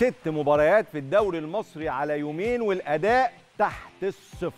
ست مباريات في الدوري المصري على يومين والاداء تحت الصفر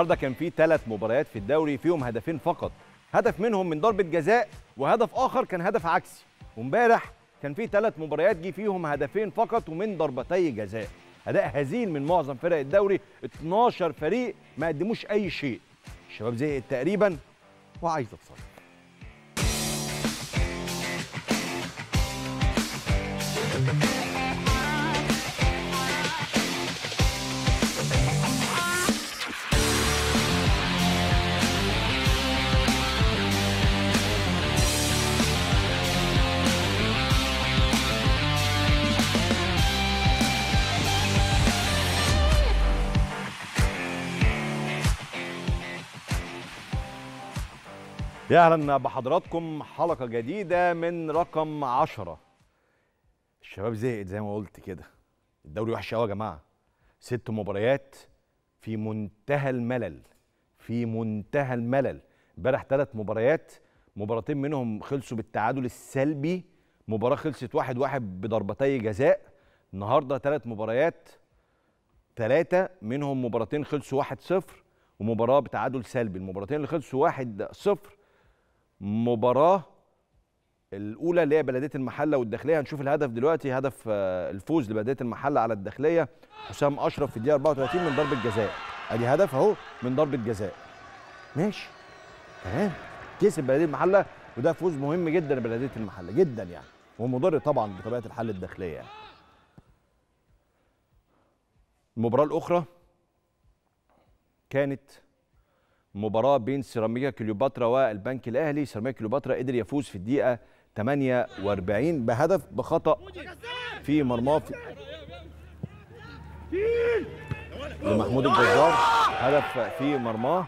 النهارده كان في ثلاث مباريات في الدوري فيهم هدفين فقط هدف منهم من ضربه جزاء وهدف اخر كان هدف عكسي وامبارح كان في ثلاث مباريات جه فيهم هدفين فقط ومن ضربتي جزاء اداء هزيل من معظم فرق الدوري 12 فريق ما قدموش اي شيء الشباب زهق تقريبا وعايز تصرف يا اهلا بحضراتكم حلقه جديده من رقم عشرة الشباب زهقت زي ما قلت كده الدوري وحش قوي يا جماعه ست مباريات في منتهى الملل في منتهى الملل امبارح ثلاث مباريات مباراتين منهم خلصوا بالتعادل السلبي مباراه خلصت واحد واحد بضربتي جزاء النهارده ثلاث مباريات ثلاثه منهم مباراتين خلصوا واحد صفر ومباراه بتعادل سلبي المباراتين اللي خلصوا واحد صفر مباراه الاولى اللي هي بلديه المحله والداخليه هنشوف الهدف دلوقتي هدف آه، الفوز لبلديه المحله على الداخليه حسام اشرف في الدقيقه 34 من ضربه جزاء ادي هدف اهو من ضربه جزاء ماشي تمام كسب بلديه المحله وده فوز مهم جدا لبلديه المحله جدا يعني ومضر طبعا بطبيعه الحال الداخليه يعني. المباراه الاخرى كانت مباراه بين سيراميكا كليوباترا والبنك الاهلي سيراميكا كليوباترا قدر يفوز في الدقيقه 48 بهدف بخطا في مرماه لمحمود الجزار هدف في مرماه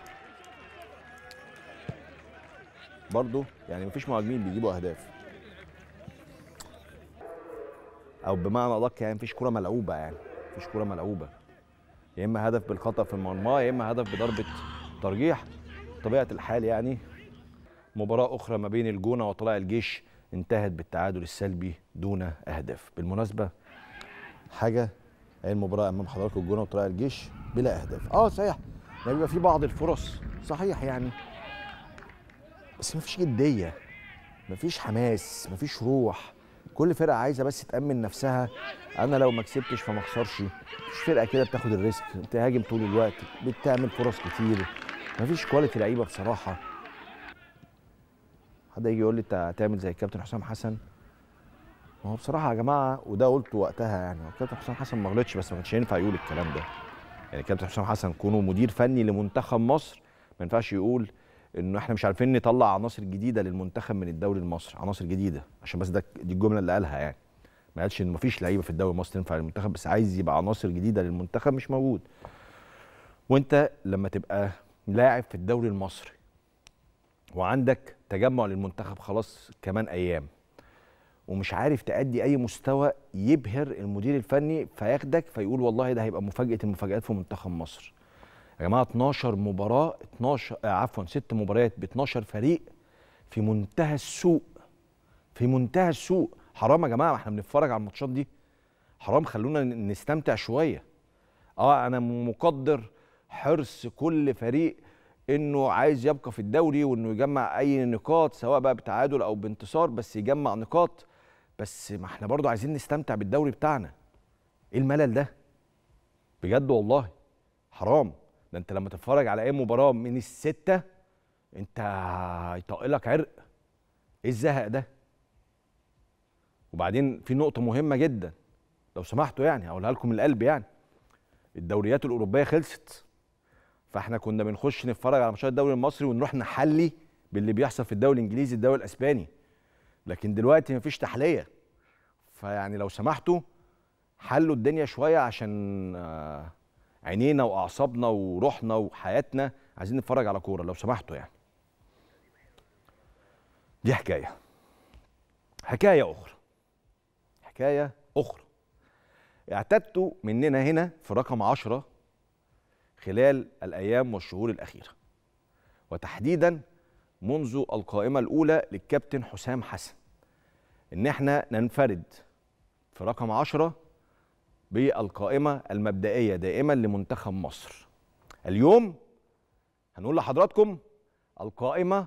برضه يعني مفيش مهاجمين بيجيبوا اهداف او بمعنى ادق يعني مفيش كوره ملعوبه يعني مفيش كوره ملعوبه يا اما هدف بالخطا في المرمى يا اما هدف بضربه ترجيح طبيعه الحال يعني مباراه اخرى ما بين الجونه وطلائع الجيش انتهت بالتعادل السلبي دون اهداف بالمناسبه حاجه هي المباراه امام حضراتكم الجونه وطلائع الجيش بلا اهداف اه صحيح يعني بيبقى في بعض الفرص صحيح يعني بس ما فيش جديه ما فيش حماس ما فيش روح كل فرقه عايزه بس تامن نفسها انا لو ما كسبتش فما اخسرش مش فرقه كده بتاخد الريسك بتهاجم طول الوقت بتعمل فرص كتير مفيش كواليتي لعيبه بصراحه حد يجي يقول لي انت هتعمل زي الكابتن حسام حسن ما هو بصراحه يا جماعه وده قلته وقتها يعني الكابتن حسام حسن ما غلطش بس ما كانش ينفع يقول الكلام ده يعني الكابتن حسام حسن كونه مدير فني لمنتخب مصر ما ينفعش يقول انه احنا مش عارفين نطلع عناصر جديده للمنتخب من الدوري المصري عناصر جديده عشان بس ده دي الجمله اللي قالها يعني ما قالش ان مفيش لعيبه في الدوري المصري تنفع للمنتخب بس عايز يبقى عناصر جديده للمنتخب مش موجود وانت لما تبقى لاعب في الدوري المصري وعندك تجمع للمنتخب خلاص كمان ايام ومش عارف تأدي أي مستوى يبهر المدير الفني فياخدك فيقول والله ده هيبقى مفاجأة المفاجآت في منتخب مصر يا جماعه 12 مباراه 12 آه، عفوا ست مباريات ب 12 فريق في منتهى السوء في منتهى السوء حرام يا جماعه احنا بنتفرج على الماتشات دي حرام خلونا نستمتع شويه اه انا مقدر حرص كل فريق انه عايز يبقى في الدوري وانه يجمع اي نقاط سواء بقى بتعادل او بانتصار بس يجمع نقاط بس ما احنا برضه عايزين نستمتع بالدوري بتاعنا ايه الملل ده بجد والله حرام ده انت لما تتفرج على اي مباراه من السته انت هيطقلك لك عرق ايه الزهق ده وبعدين في نقطه مهمه جدا لو سمحتوا يعني هقولها لكم من القلب يعني الدوريات الاوروبيه خلصت فاحنا كنا بنخش نتفرج على ماتشات الدوري المصري ونروح نحلي باللي بيحصل في الدوري الانجليزي الدوري الاسباني لكن دلوقتي مفيش تحليه فيعني لو سمحتوا حلوا الدنيا شويه عشان آه عينينا واعصابنا وروحنا وحياتنا عايزين نتفرج على كوره لو سمحتوا يعني دي حكايه حكايه اخرى حكايه اخرى اعتدتوا مننا هنا في رقم 10 خلال الايام والشهور الاخيره وتحديدا منذ القائمه الاولى للكابتن حسام حسن ان احنا ننفرد في رقم 10 بالقائمة المبدئية دائما لمنتخب مصر اليوم هنقول لحضراتكم القائمة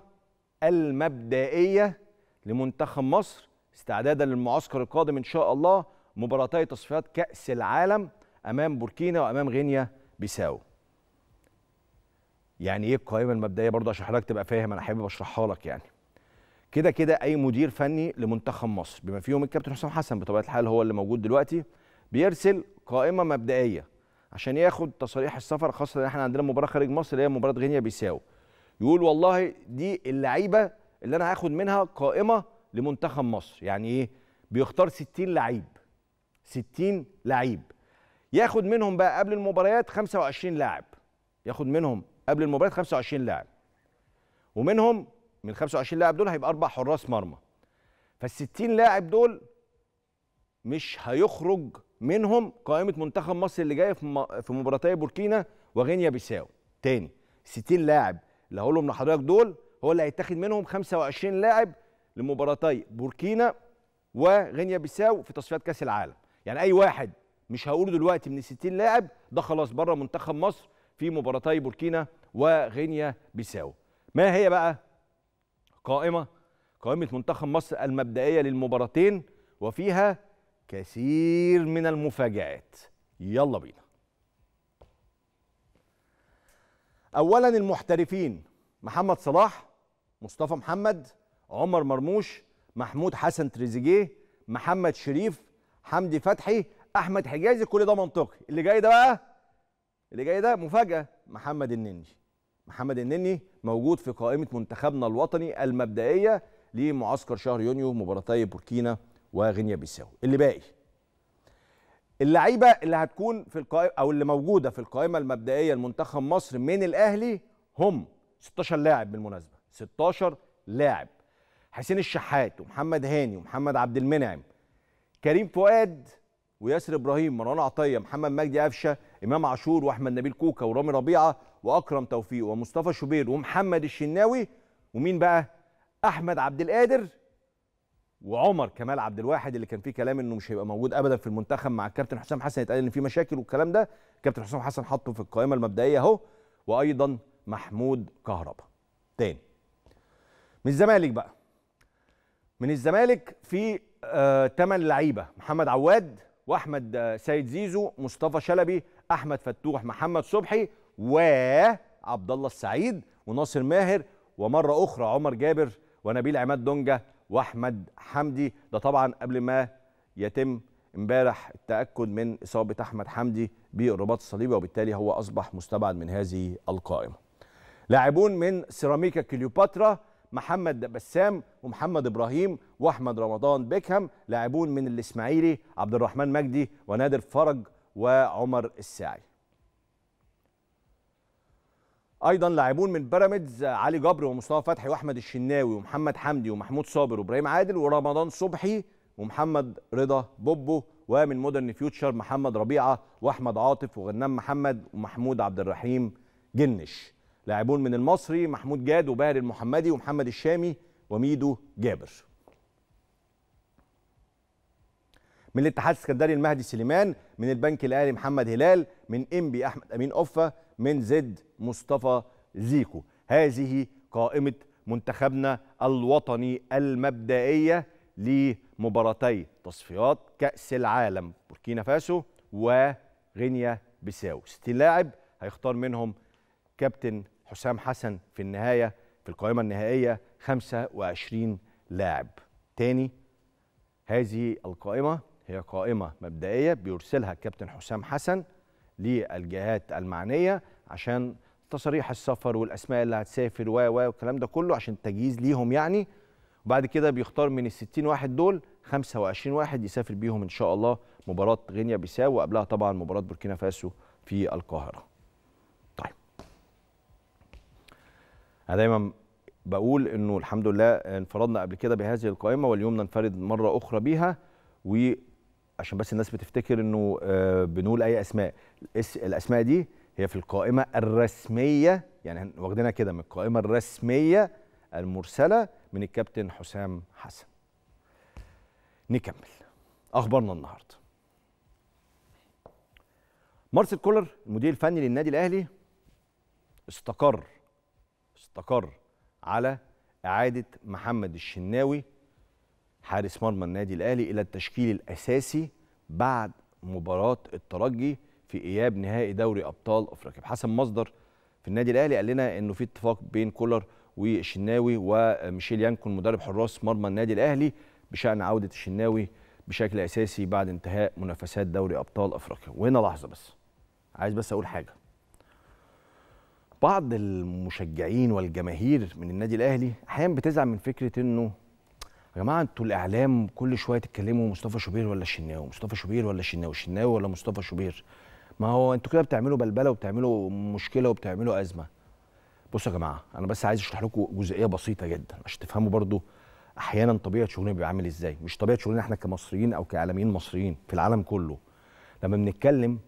المبدئية لمنتخب مصر استعدادا للمعسكر القادم إن شاء الله مباراتي تصفيات كأس العالم أمام بوركينا وأمام غينيا بيساو يعني ايه القائمه المبدئيه برضه عشان حضرتك تبقى فاهم انا حابب اشرحها لك يعني كده كده اي مدير فني لمنتخب مصر بما فيهم الكابتن حسام حسن بطبيعه الحال هو اللي موجود دلوقتي بيرسل قائمه مبدئيه عشان ياخد تصاريح السفر خاصه ان احنا عندنا مباراه خارج مصر اللي هي مباراه غينيا بيساو يقول والله دي اللعيبه اللي انا هاخد منها قائمه لمنتخب مصر يعني ايه بيختار 60 لعيب 60 لعيب ياخد منهم بقى قبل المباريات 25 لاعب ياخد منهم قبل المباريات 25 لاعب ومنهم من 25 لاعب دول هيبقى اربع حراس مرمى فال 60 لاعب دول مش هيخرج منهم قائمه منتخب مصر اللي جاي في مباراتي بوركينا وغينيا بيساو تاني 60 لاعب اللي هقولهم لحضرتك دول هو اللي هيتاخد منهم 25 لاعب لمباراتي بوركينا وغينيا بيساو في تصفيات كاس العالم يعني اي واحد مش هقوله دلوقتي من 60 لاعب ده خلاص بره منتخب مصر في مباراتي بوركينا وغينيا بيساو ما هي بقى قائمه قائمه منتخب مصر المبدئيه للمباراتين وفيها كثير من المفاجآت يلا بينا أولا المحترفين محمد صلاح مصطفى محمد عمر مرموش محمود حسن تريزيجيه محمد شريف حمدي فتحي احمد حجازي كل ده منطقي اللي جاي ده بقى اللي جاي ده مفاجاه محمد النني محمد النني موجود في قائمه منتخبنا الوطني المبدئيه لمعسكر شهر يونيو مباراتي بوركينا وغينيا بيساو اللي باقي اللعيبه اللي هتكون في القائمه او اللي موجوده في القائمه المبدئيه لمنتخب مصر من الاهلي هم 16 لاعب بالمناسبه 16 لاعب حسين الشحات ومحمد هاني ومحمد عبد المنعم كريم فؤاد وياسر ابراهيم مروان عطيه محمد مجدي قفشه امام عاشور واحمد نبيل كوكا ورامي ربيعه واكرم توفيق ومصطفى شوبير ومحمد الشناوي ومين بقى احمد عبد القادر وعمر كمال عبد الواحد اللي كان فيه كلام انه مش هيبقى موجود ابدا في المنتخب مع الكابتن حسام حسن يتقال ان في مشاكل والكلام ده كابتن حسام حسن حطه في القائمه المبدئيه اهو وايضا محمود كهربا تاني من الزمالك بقى من الزمالك في ثمان آه لعيبه محمد عواد واحمد آه، سيد زيزو مصطفى شلبي احمد فتوح محمد صبحي وعبد الله السعيد وناصر ماهر ومره اخرى عمر جابر ونبيل عماد دونجا واحمد حمدي ده طبعا قبل ما يتم امبارح التاكد من اصابه احمد حمدي بالرباط الصليبي وبالتالي هو اصبح مستبعد من هذه القائمه لاعبون من سيراميكا كليوباترا محمد بسام ومحمد ابراهيم واحمد رمضان بيكهام لاعبون من الاسماعيلي عبد الرحمن مجدي ونادر فرج وعمر الساعي ايضا لاعبون من بيراميدز علي جبر ومصطفى فتحي واحمد الشناوي ومحمد حمدي ومحمود صابر وابراهيم عادل ورمضان صبحي ومحمد رضا بوبو ومن مودرن فيوتشر محمد ربيعه واحمد عاطف وغنام محمد ومحمود عبد الرحيم جنش لاعبون من المصري محمود جاد وباهر المحمدي ومحمد الشامي وميدو جابر من الاتحاد السكندري المهدي سليمان من البنك الاهلي محمد هلال من انبي احمد امين اوفا من زد مصطفى زيكو هذه قائمة منتخبنا الوطني المبدئية لمباراتي تصفيات كأس العالم بوركينا فاسو وغينيا بيساو لاعب هيختار منهم كابتن حسام حسن في النهاية في القائمة النهائية 25 لاعب تاني هذه القائمة هي قائمة مبدئية بيرسلها الكابتن حسام حسن للجهات المعنيه عشان تصاريح السفر والاسماء اللي هتسافر و و والكلام ده كله عشان التجهيز ليهم يعني وبعد كده بيختار من ال 60 واحد دول 25 واحد يسافر بيهم ان شاء الله مباراه غينيا بيساو وقبلها طبعا مباراه بوركينا فاسو في القاهره. طيب. انا دايما بقول انه الحمد لله انفردنا قبل كده بهذه القائمه واليوم ننفرد مره اخرى بيها و عشان بس الناس بتفتكر انه آه، بنقول اي اسماء الاسماء دي هي في القائمه الرسميه يعني واخدينها كده من القائمه الرسميه المرسله من الكابتن حسام حسن نكمل اخبارنا النهارده مارسيل كولر المدير الفني للنادي الاهلي استقر استقر على اعاده محمد الشناوي حارس مرمى النادي الاهلي الى التشكيل الاساسي بعد مباراه الترجي في اياب نهائي دوري ابطال افريقيا بحسب مصدر في النادي الاهلي قال لنا انه في اتفاق بين كولر والشناوي وميشيل يانكون مدرب حراس مرمى النادي الاهلي بشان عوده الشناوي بشكل اساسي بعد انتهاء منافسات دوري ابطال افريقيا وهنا لحظه بس عايز بس اقول حاجه بعض المشجعين والجماهير من النادي الاهلي احيانا بتزعل من فكره انه يا جماعه انتوا الاعلام كل شويه تتكلموا مصطفى شوبير ولا الشناوي مصطفى شوبير ولا الشناوي الشناوي ولا مصطفى شوبير ما هو انتوا كده بتعملوا بلبله وبتعملوا مشكله وبتعملوا ازمه بصوا يا جماعه انا بس عايز اشرح لكم جزئيه بسيطه جدا عشان تفهموا برضو احيانا طبيعه شغلنا بيبقى عامل ازاي مش طبيعه شغلنا احنا كمصريين او كاعلاميين مصريين في العالم كله لما بنتكلم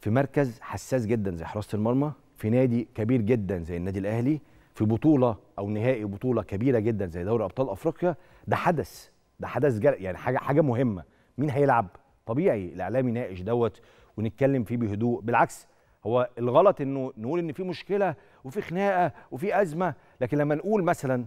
في مركز حساس جدا زي حراسه المرمى في نادي كبير جدا زي النادي الاهلي في بطوله او نهائي بطوله كبيره جدا زي دوري ابطال افريقيا ده حدث ده حدث جر... يعني حاجه حاجه مهمه مين هيلعب طبيعي الاعلام يناقش دوت ونتكلم فيه بهدوء بالعكس هو الغلط انه نقول ان في مشكله وفي خناقه وفي ازمه لكن لما نقول مثلا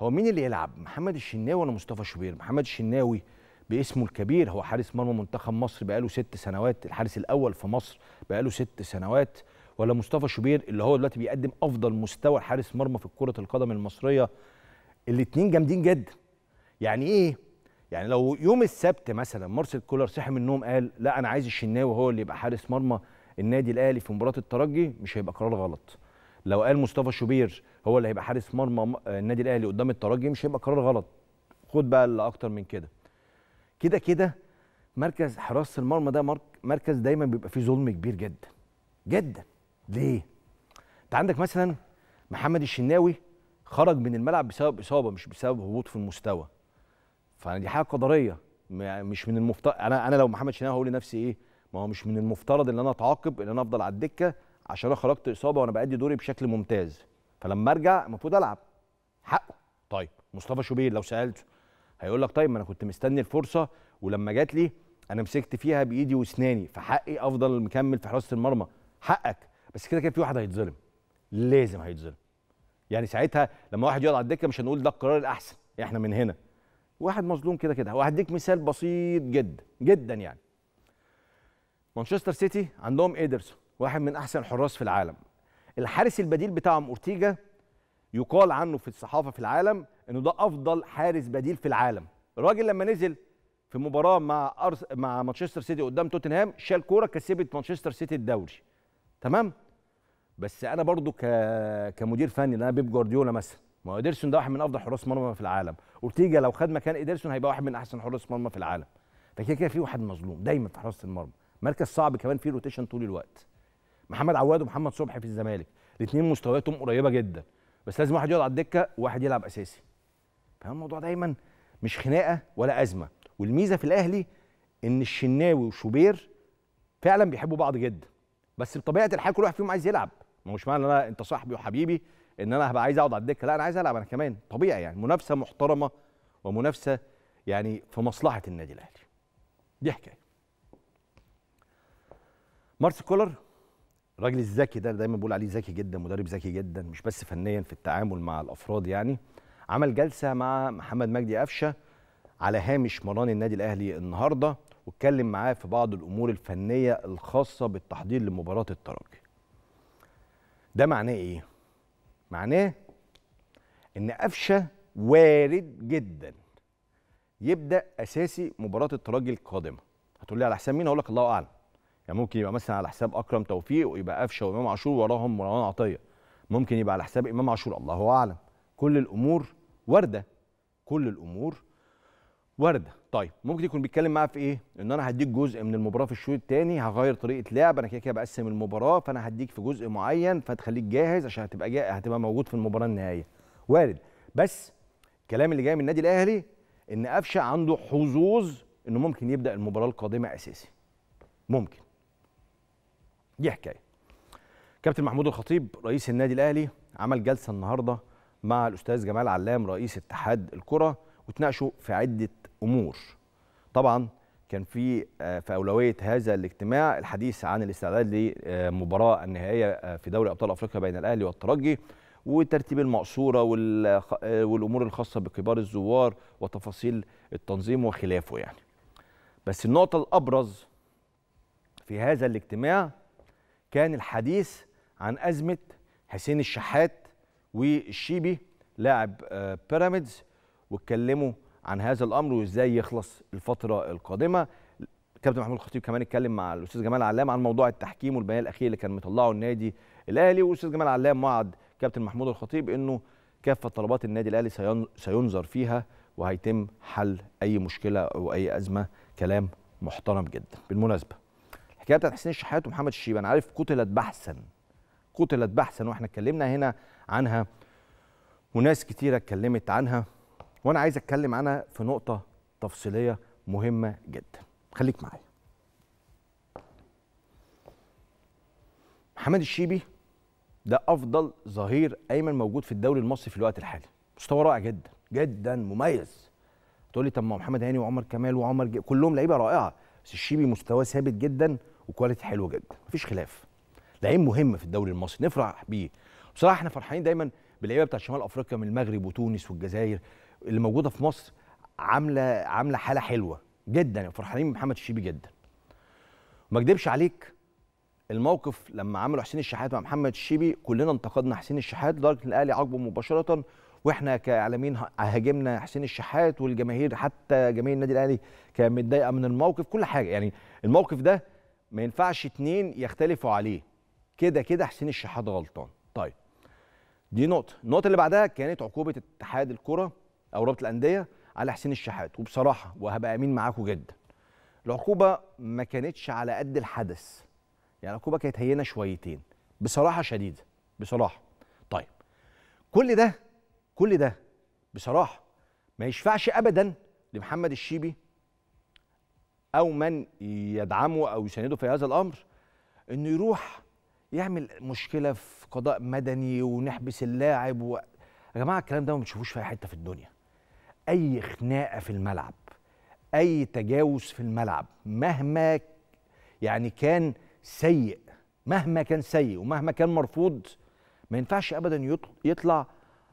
هو مين اللي يلعب محمد الشناوي ولا مصطفى شوبير محمد الشناوي باسمه الكبير هو حارس مرمى منتخب مصر بقاله ست سنوات الحارس الاول في مصر بقاله ست سنوات ولا مصطفى شوبير اللي هو دلوقتي بيقدم افضل مستوى حارس مرمى في كره القدم المصريه الاثنين جامدين جدا يعني ايه يعني لو يوم السبت مثلا مارسيل كولر صحي من النوم قال لا انا عايز الشناوي هو اللي يبقى حارس مرمى النادي الاهلي في مباراه الترجي مش هيبقى قرار غلط لو قال مصطفى شوبير هو اللي هيبقى حارس مرمى النادي الاهلي قدام الترجي مش هيبقى قرار غلط خد بقى اللي اكتر من كده كده كده مركز حراسه المرمى ده مركز دايما بيبقى فيه ظلم كبير جدا جدا ليه؟ انت عندك مثلا محمد الشناوي خرج من الملعب بسبب اصابه مش بسبب هبوط في المستوى فدي حاجه قدريه يعني مش من المفترض انا انا لو محمد شناوي هقول لنفسي ايه ما هو مش من المفترض ان انا اتعاقب ان انا افضل على الدكه عشان انا خرجت اصابه وانا بادي دوري بشكل ممتاز فلما ارجع المفروض العب حقه طيب مصطفى شوبير لو سالته هيقول لك طيب ما انا كنت مستني الفرصه ولما جات لي انا مسكت فيها بايدي واسناني فحقي افضل مكمل في حراسه المرمى حقك بس كده كده في واحد هيتظلم لازم هيتظلم يعني ساعتها لما واحد يقعد على الدكه مش هنقول ده القرار الاحسن احنا من هنا واحد مظلوم كده كده وهديك مثال بسيط جدا جدا يعني مانشستر سيتي عندهم ايدرسون واحد من احسن الحراس في العالم الحارس البديل بتاعهم اورتيجا يقال عنه في الصحافه في العالم انه ده افضل حارس بديل في العالم الراجل لما نزل في مباراه مع أرس... مع مانشستر سيتي قدام توتنهام شال كوره كسبت مانشستر سيتي الدوري تمام بس انا برضو ك... كمدير فني انا بيب جوارديولا مثلا ما هو ادرسون ده واحد من افضل حراس مرمى في العالم اورتيجا لو خد مكان ادرسون هيبقى واحد من احسن حراس مرمى في العالم فكده كده في واحد مظلوم دايما في حراسه المرمى مركز صعب كمان فيه روتيشن طول الوقت محمد عواد ومحمد صبحي في الزمالك الاثنين مستوياتهم قريبه جدا بس لازم واحد يقعد على الدكه وواحد يلعب اساسي فالموضوع دايما مش خناقه ولا ازمه والميزه في الاهلي ان الشناوي وشوبير فعلا بيحبوا بعض جدا بس بطبيعه الحال كل واحد فيهم عايز يلعب ما مش معنى ان انا انت صاحبي وحبيبي ان انا هبقى عايز اقعد على الدكه لا انا عايز العب انا كمان طبيعي يعني منافسه محترمه ومنافسه يعني في مصلحه النادي الاهلي دي حكايه مارس كولر الراجل الذكي ده دايما بقول عليه ذكي جدا مدرب ذكي جدا مش بس فنيا في التعامل مع الافراد يعني عمل جلسه مع محمد مجدي قفشه على هامش مران النادي الاهلي النهارده واتكلم معاه في بعض الامور الفنيه الخاصه بالتحضير لمباراه الترجي ده معناه ايه معناه ان قفشه وارد جدا يبدا اساسي مباراه الترجي القادمه هتقول لي على حساب مين اقول لك الله اعلم يعني ممكن يبقى مثلا على حساب اكرم توفيق ويبقى قفشه وامام عاشور وراهم مروان عطيه ممكن يبقى على حساب امام عاشور الله اعلم كل الامور وارده كل الامور ورده طيب ممكن يكون بيتكلم معاها في ايه ان انا هديك جزء من المباراه في الشوط الثاني هغير طريقه لعب انا كده كده بقسم المباراه فانا هديك في جزء معين فتخليك جاهز عشان هتبقى جاهز هتبقى موجود في المباراه النهائيه وارد بس الكلام اللي جاي من النادي الاهلي ان قفشه عنده حظوظ انه ممكن يبدا المباراه القادمه اساسي ممكن دي حكايه كابتن محمود الخطيب رئيس النادي الاهلي عمل جلسه النهارده مع الاستاذ جمال علام رئيس اتحاد الكره وتناقشوا في عده امور طبعا كان في آه، في اولويه هذا الاجتماع الحديث عن الاستعداد للمباراه النهائيه آه، في دوري ابطال افريقيا بين الاهلي والترجي وترتيب المقصوره آه، والامور الخاصه بكبار الزوار وتفاصيل التنظيم وخلافه يعني بس النقطه الابرز في هذا الاجتماع كان الحديث عن ازمه حسين الشحات والشيبي لاعب بيراميدز واتكلموا عن هذا الامر وازاي يخلص الفتره القادمه كابتن محمود الخطيب كمان اتكلم مع الاستاذ جمال علام عن موضوع التحكيم والبيان الاخير اللي كان مطلعه النادي الاهلي والاستاذ جمال علام وعد كابتن محمود الخطيب انه كافه طلبات النادي الاهلي سينظر فيها وهيتم حل اي مشكله او اي ازمه كلام محترم جدا بالمناسبه الحكايه بتاعت حسين الشحات ومحمد الشيب انا عارف قتلت بحثا قتلت بحثا واحنا اتكلمنا هنا عنها وناس كتيره اتكلمت عنها وانا عايز اتكلم عنها في نقطه تفصيليه مهمه جدا خليك معايا محمد الشيبي ده افضل ظهير ايمن موجود في الدوري المصري في الوقت الحالي مستوى رائع جدا جدا مميز تقول لي طب ما محمد هاني وعمر كمال وعمر جي. كلهم لعيبه رائعه بس الشيبي مستواه ثابت جدا وكواليتي حلوه جدا مفيش خلاف لعيب مهم في الدوري المصري نفرح بيه بصراحه احنا فرحانين دايما باللعيبه بتاع شمال افريقيا من المغرب وتونس والجزائر اللي موجوده في مصر عامله عامله حاله حلوه جدا فرحانين بمحمد الشيبي جدا ما اكدبش عليك الموقف لما عملوا حسين الشحات مع محمد الشيبي كلنا انتقدنا حسين الشحات لدرجه ان الاهلي عاقبه مباشره واحنا كاعلاميين هاجمنا حسين الشحات والجماهير حتى جماهير النادي الاهلي كانت متضايقه من الموقف كل حاجه يعني الموقف ده ما ينفعش اتنين يختلفوا عليه كده كده حسين الشحات غلطان طيب دي نقطه النقطه اللي بعدها كانت عقوبه اتحاد الكره او رابطه الانديه على حسين الشحات وبصراحه وهبقى امين معاكم جدا العقوبه ما كانتش على قد الحدث يعني العقوبه كانت هينه شويتين بصراحه شديده بصراحه طيب كل ده كل ده بصراحه ما يشفعش ابدا لمحمد الشيبي او من يدعمه او يسنده في هذا الامر انه يروح يعمل مشكله في قضاء مدني ونحبس اللاعب و... يا جماعه الكلام ده ما بتشوفوش في اي حته في الدنيا اي خناقه في الملعب اي تجاوز في الملعب مهما يعني كان سيء مهما كان سيء ومهما كان مرفوض ما ينفعش ابدا يطلع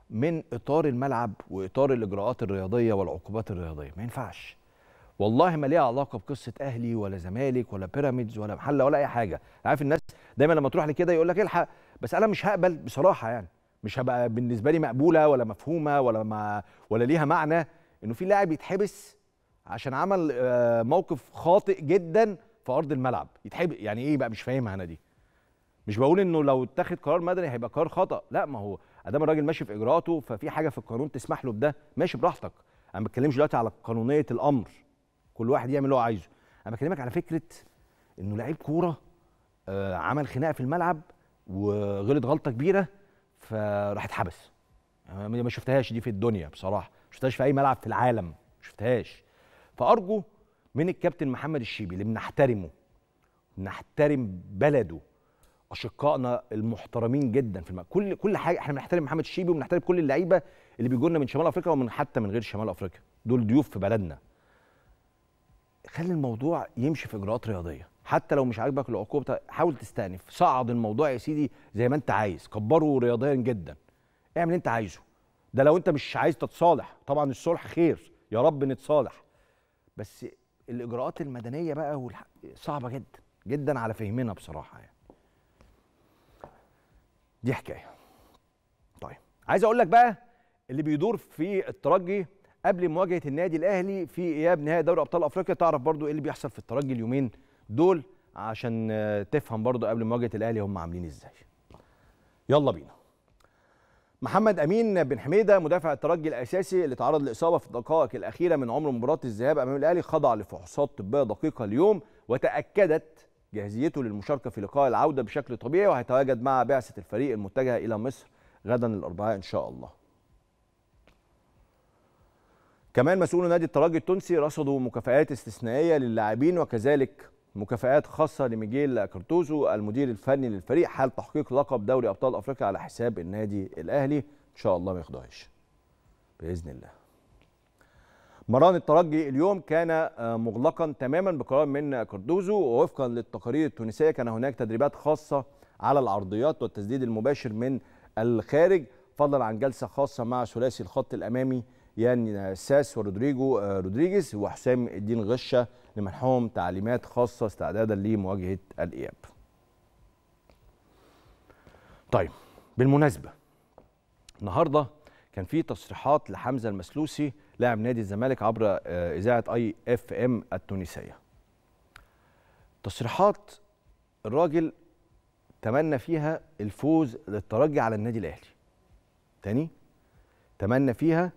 من اطار الملعب واطار الاجراءات الرياضيه والعقوبات الرياضيه ما ينفعش والله ما ليها علاقه بقصه اهلي ولا زمالك ولا بيراميدز ولا محله ولا اي حاجه عارف الناس دايما لما تروح لكده يقول لك الحق بس انا مش هقبل بصراحه يعني مش هبقى بالنسبه لي مقبوله ولا مفهومه ولا ما ولا ليها معنى انه في لاعب يتحبس عشان عمل آه، موقف خاطئ جدا في ارض الملعب يتحبس يعني ايه بقى مش فاهمها انا دي مش بقول انه لو اتخذ قرار مدني هيبقى قرار خطا لا ما هو ادام الراجل ماشي في اجراءاته ففي حاجه في القانون تسمح له بده ماشي براحتك انا ما بتكلمش دلوقتي على قانونيه الامر كل واحد يعمل اللي هو عايزه انا بكلمك على فكره انه لعيب كوره آه، عمل خناقه في الملعب وغلط غلطه كبيره فراح اتحبس ما شفتهاش دي في الدنيا بصراحه ما شفتهاش في اي ملعب في العالم ما شفتهاش فارجو من الكابتن محمد الشيبي اللي بنحترمه نحترم بلده اشقائنا المحترمين جدا في الملعب كل كل حاجه احنا بنحترم محمد الشيبي وبنحترم كل اللعيبه اللي بيجوا من شمال افريقيا ومن حتى من غير شمال افريقيا دول ضيوف في بلدنا خلي الموضوع يمشي في اجراءات رياضيه حتى لو مش عاجبك العقوبه طيب حاول تستأنف صعد الموضوع يا سيدي زي ما انت عايز كبره رياضيا جدا اعمل اللي انت عايزه ده لو انت مش عايز تتصالح طبعا الصلح خير يا رب نتصالح بس الاجراءات المدنيه بقى والح... صعبه جدا جدا على فهمنا بصراحه يعني دي حكايه طيب عايز اقول لك بقى اللي بيدور في الترجي قبل مواجهه النادي الاهلي في اياب نهائي دوري ابطال افريقيا تعرف برضو ايه اللي بيحصل في الترجي اليومين دول عشان آه، تفهم برضه قبل مواجهه الاهلي هم عاملين ازاي يلا بينا محمد امين بن حميده مدافع الترجي الاساسي اللي تعرض لاصابه في الدقائق الاخيره من عمر مباراه الذهاب امام الاهلي خضع لفحوصات طبيه دقيقه اليوم وتاكدت جاهزيته للمشاركه في لقاء العوده بشكل طبيعي وهيتواجد مع بعثه الفريق المتجهه الى مصر غدا الاربعاء ان شاء الله. كمان مسؤول نادي الترجي التونسي رصدوا مكافآت استثنائيه للاعبين وكذلك مكافآت خاصة لميجيل كارتوزو المدير الفني للفريق حال تحقيق لقب دوري أبطال أفريقيا على حساب النادي الأهلي إن شاء الله ما يخضعش بإذن الله مران الترجي اليوم كان آه، مغلقا تماما بقرار من كاردوزو ووفقا للتقارير التونسيه كان هناك تدريبات خاصه على العرضيات والتسديد المباشر من الخارج فضلا عن جلسه خاصه مع ثلاثي الخط الامامي يان ساس ورودريجو آه، رودريجيز وحسام الدين غشه لمنحهم تعليمات خاصه استعدادا لمواجهه الاياب. طيب بالمناسبه النهارده كان في تصريحات لحمزه المسلوسي لاعب نادي الزمالك عبر آه، اذاعه اي اف ام التونسيه. تصريحات الراجل تمنى فيها الفوز للترجي على النادي الاهلي. تاني تمنى فيها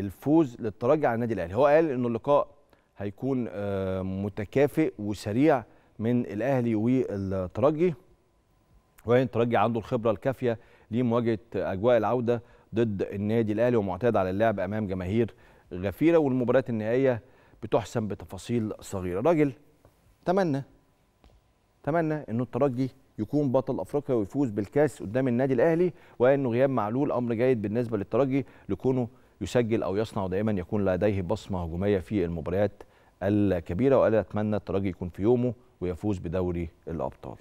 الفوز للترجي على النادي الاهلي هو قال انه اللقاء هيكون آه، متكافئ وسريع من الاهلي والترجي وان الترجي عنده الخبره الكافيه لمواجهه اجواء العوده ضد النادي الاهلي ومعتاد على اللعب امام جماهير غفيره والمباريات النهائيه بتحسم بتفاصيل صغيره راجل تمنى تمنى انه الترجي يكون بطل افريقيا ويفوز بالكاس قدام النادي الاهلي وانه غياب معلول امر جيد بالنسبه للترجي لكونه يسجل أو يصنع دائما يكون لديه بصمة هجومية في المباريات الكبيرة وقال أتمنى الترجي يكون في يومه ويفوز بدوري الأبطال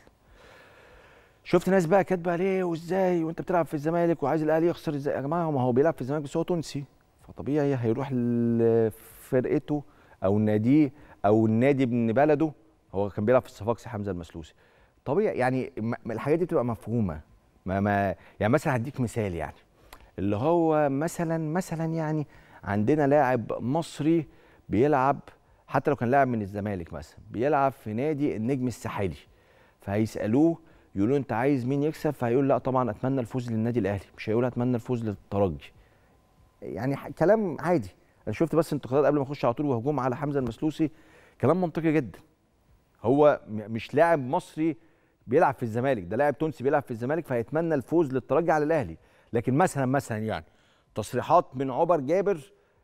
شفت ناس بقى كاتبه ليه وازاي وانت بتلعب في الزمالك وعايز الاهلي يخسر ازاي يا جماعه ما هو بيلعب في الزمالك بس هو تونسي فطبيعي هيروح لفرقته او ناديه او النادي ابن بلده هو كان بيلعب في الصفاقسي حمزه المسلوسي طبيعي يعني الحاجات دي بتبقى مفهومه ما ما يعني مثلا هديك مثال يعني اللي هو مثلا مثلا يعني عندنا لاعب مصري بيلعب حتى لو كان لاعب من الزمالك مثلا بيلعب في نادي النجم الساحلي فهيسالوه يقولوا انت عايز مين يكسب فهيقول لا طبعا اتمنى الفوز للنادي الاهلي مش هيقول اتمنى الفوز للترجي يعني كلام عادي انا شفت بس انتقادات قبل ما اخش على طول وهجوم على حمزه المسلوسي كلام منطقي جدا هو مش لاعب مصري بيلعب في الزمالك ده لاعب تونسي بيلعب في الزمالك فهيتمنى الفوز للترجي على الاهلي لكن مثلا مثلا يعني تصريحات من عمر جابر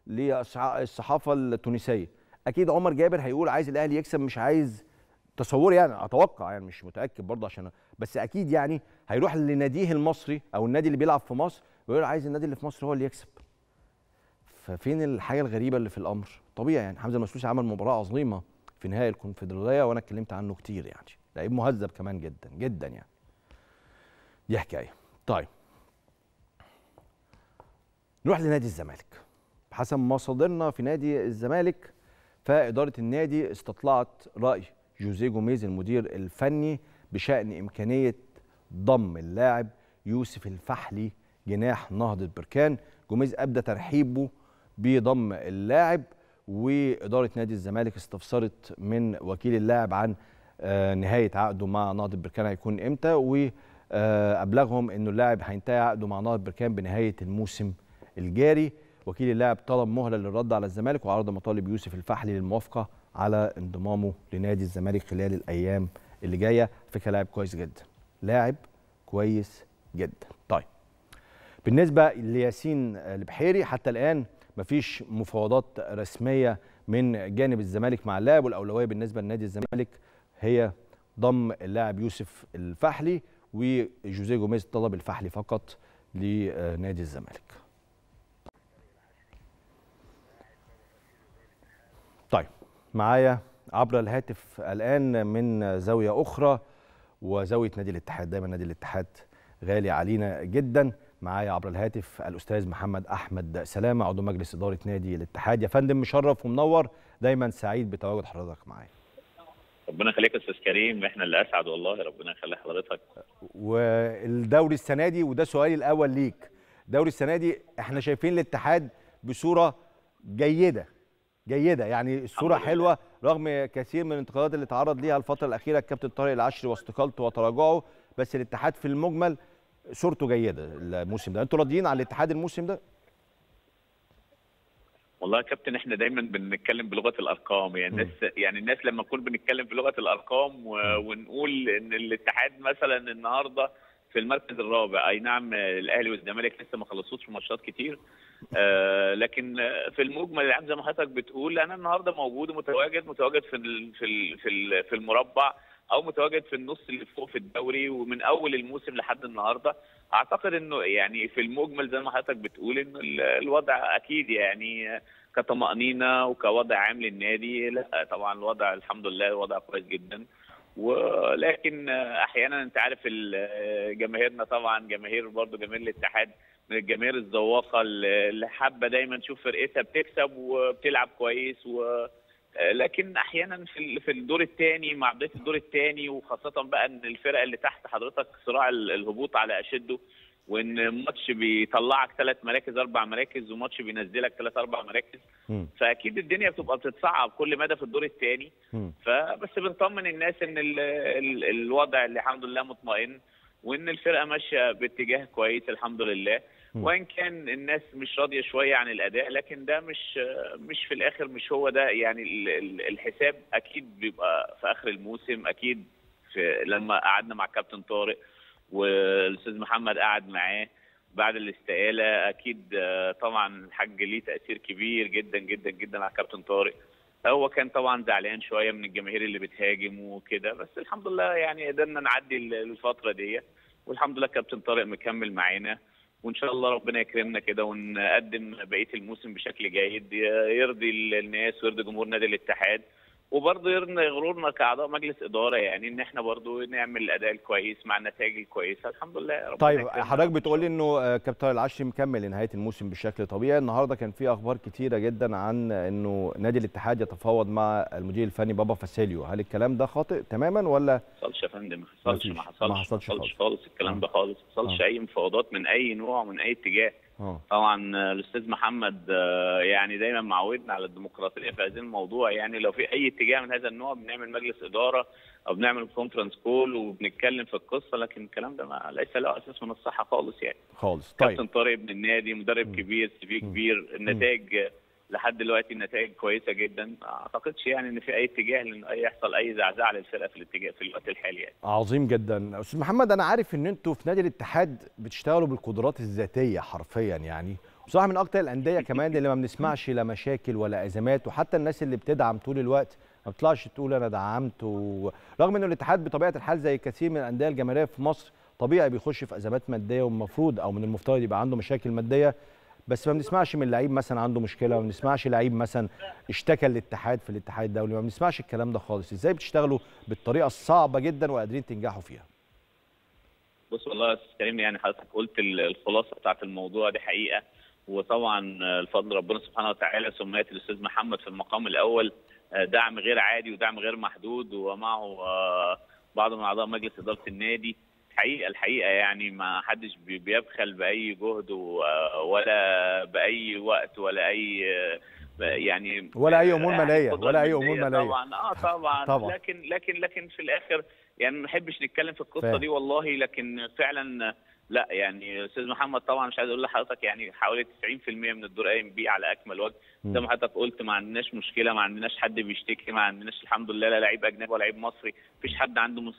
للصحافه التونسيه اكيد عمر جابر هيقول عايز الاهلي يكسب مش عايز تصور يعني اتوقع يعني مش متاكد برضه عشان بس اكيد يعني هيروح لناديه المصري او النادي اللي بيلعب في مصر ويقول عايز النادي اللي في مصر هو اللي يكسب ففين الحاجه الغريبه اللي في الامر طبيعي يعني حمزه المسلوسي عمل مباراه عظيمه في نهائي الكونفدراليه وانا اتكلمت عنه كتير يعني لعيب مهذب كمان جدا جدا يعني دي حكايه طيب نروح لنادي الزمالك حسب مصادرنا في نادي الزمالك فإدارة النادي استطلعت رأي جوزيه جوميز المدير الفني بشأن إمكانية ضم اللاعب يوسف الفحلي جناح نهضة بركان جوميز أبدى ترحيبه بضم اللاعب وإدارة نادي الزمالك استفسرت من وكيل اللاعب عن آه، نهاية عقده مع نهضة بركان هيكون إمتى وأبلغهم أنه اللاعب هينتهي عقده مع نهضة بركان بنهاية الموسم الجاري وكيل اللاعب طلب مهله للرد على الزمالك وعرض مطالب يوسف الفحلي للموافقه على انضمامه لنادي الزمالك خلال الايام اللي جايه فكره لاعب كويس جدا لاعب كويس جدا طيب بالنسبه لياسين البحيري حتى الان مفيش مفاوضات رسميه من جانب الزمالك مع اللاعب والاولويه بالنسبه لنادي الزمالك هي ضم اللاعب يوسف الفحلي وجوزيه جوميز طلب الفحلي فقط لنادي الزمالك طيب معايا عبر الهاتف الان من زاويه اخرى وزاويه نادي الاتحاد دايما نادي الاتحاد غالي علينا جدا معايا عبر الهاتف الاستاذ محمد احمد سلامه عضو مجلس اداره نادي الاتحاد يا فندم مشرف ومنور دايما سعيد بتواجد حضرتك معايا ربنا يخليك يا استاذ كريم احنا اللي اسعد والله ربنا يخلي حضرتك والدوري السنه دي وده سؤالي الاول ليك دوري السنه دي احنا شايفين الاتحاد بصوره جيده جيده يعني الصوره حلوه رغم كثير من الانتقادات اللي تعرض ليها الفتره الاخيره الكابتن طارق العشري واستقالته وتراجعه بس الاتحاد في المجمل صورته جيده الموسم ده انتوا راضيين على الاتحاد الموسم ده والله يا كابتن احنا دايما بنتكلم بلغه الارقام يعني الناس يعني الناس لما نكون بنتكلم بلغه الارقام ونقول ان الاتحاد مثلا النهارده في المركز الرابع اي نعم الاهلي والزمالك لسه ما خلصوش ماتشات كتير آه لكن في المجمل العام زي ما حضرتك بتقول انا النهارده موجود ومتواجد متواجد في في في, في المربع او متواجد في النص اللي فوق في الدوري ومن اول الموسم لحد النهارده اعتقد انه يعني في المجمل زي ما حضرتك بتقول انه الوضع اكيد يعني كطمانينه وكوضع عام للنادي لا طبعا الوضع الحمد لله وضع كويس جدا ولكن احيانا انت عارف جماهيرنا طبعا جماهير برضه جماهير الاتحاد من الجماهير الزواقه اللي حابه دايما تشوف فرقتها بتكسب وبتلعب كويس و لكن احيانا في في الدور الثاني مع بدايه الدور الثاني وخاصه بقى ان الفرق اللي تحت حضرتك صراع الهبوط على اشده وان ماتش بيطلعك ثلاث مراكز اربع مراكز وماتش بينزلك ثلاث اربع مراكز م. فاكيد الدنيا بتبقى بتتصعب كل مدى في الدور الثاني فبس بنطمن الناس ان الـ الـ الوضع اللي الحمد لله مطمئن وان الفرقه ماشيه باتجاه كويس الحمد لله وان كان الناس مش راضيه شويه عن الاداء لكن ده مش مش في الاخر مش هو ده يعني الحساب اكيد بيبقى في اخر الموسم اكيد في لما قعدنا مع كابتن طارق والاستاذ محمد قعد معاه بعد الاستقاله اكيد آه، طبعا الحاج ليه تاثير كبير جدا جدا جدا على كابتن طارق هو كان طبعا زعلان شويه من الجماهير اللي بتهاجم وكده بس الحمد لله يعني قدرنا نعدي الفتره دي والحمد لله كابتن طارق مكمل معانا وان شاء الله ربنا يكرمنا كده ونقدم بقيه الموسم بشكل جيد آه، يرضي الناس ويرضي جمهور نادي الاتحاد وبرضه يرنا غرورنا كاعضاء مجلس اداره يعني ان احنا برضه نعمل الاداء الكويس مع النتائج الكويسه الحمد لله طيب حضرتك بتقول لي انه آه، كابتن العشري مكمل لنهايه الموسم بشكل طبيعي النهارده كان في اخبار كتيره جدا عن انه نادي الاتحاد يتفاوض مع المدير الفني بابا فاسيليو هل الكلام ده خاطئ تماما ولا حصلش يا فندم ما حصلش ما حصلش ما حصلش خالص الكلام آه. ده خالص ما حصلش آه. اي مفاوضات من اي نوع من اي اتجاه أوه. طبعا آه، الاستاذ محمد آه، يعني دايما معودنا على الديمقراطيه في هذا الموضوع يعني لو في اي اتجاه من هذا النوع بنعمل مجلس اداره او بنعمل كونفرنس كول وبنتكلم في القصه لكن الكلام ده ما ليس له اساس من الصحه خالص يعني خالص طيب كابتن طارق ابن النادي مدرب كبير سي كبير النتائج لحد دلوقتي النتائج كويسه جدا ما اعتقدش يعني ان في اي اتجاه لان يحصل اي زعزعه للفرقه في الاتجاه في الوقت الحالي يعني. عظيم جدا استاذ محمد انا عارف ان انتوا في نادي الاتحاد بتشتغلوا بالقدرات الذاتيه حرفيا يعني بصراحه من اكتر الانديه كمان اللي ما بنسمعش لا مشاكل ولا ازمات وحتى الناس اللي بتدعم طول الوقت ما بتطلعش تقول انا دعمت و... رغم ان الاتحاد بطبيعه الحال زي كثير من الانديه الجماهيريه في مصر طبيعي بيخش في ازمات ماديه والمفروض او من المفترض يبقى عنده مشاكل ماديه بس ما بنسمعش من لعيب مثلا عنده مشكله ما بنسمعش لعيب مثلا اشتكى الاتحاد في الاتحاد الدولي ما بنسمعش الكلام ده خالص ازاي بتشتغلوا بالطريقه الصعبه جدا وقادرين تنجحوا فيها بص والله يا استاذ كريم يعني حضرتك قلت الخلاصه بتاعت الموضوع دي حقيقه وطبعا الفضل ربنا سبحانه وتعالى سميت الاستاذ محمد في المقام الاول آه، دعم غير عادي ودعم غير محدود ومعه آه، بعض من اعضاء مجلس اداره النادي الحقيقه الحقيقه يعني ما حدش بيبخل باي جهد ولا باي وقت ولا اي يعني ولا اي امور آه، ماليه ولا اي امور ماليه طبعا اه طبعا, طبعا. لكن لكن لكن في الاخر يعني ما نحبش نتكلم في القصه دي والله لكن فعلا لا يعني استاذ محمد طبعا مش عايز اقول لحضرتك يعني حوالي 90% من الدور قايم بيه على اكمل وجه زي ما حضرتك قلت ما عندناش مشكله ما عندناش حد بيشتكي ما عندناش الحمد لله لا لعيب اجنبي ولا لعيب مصري مفيش حد عنده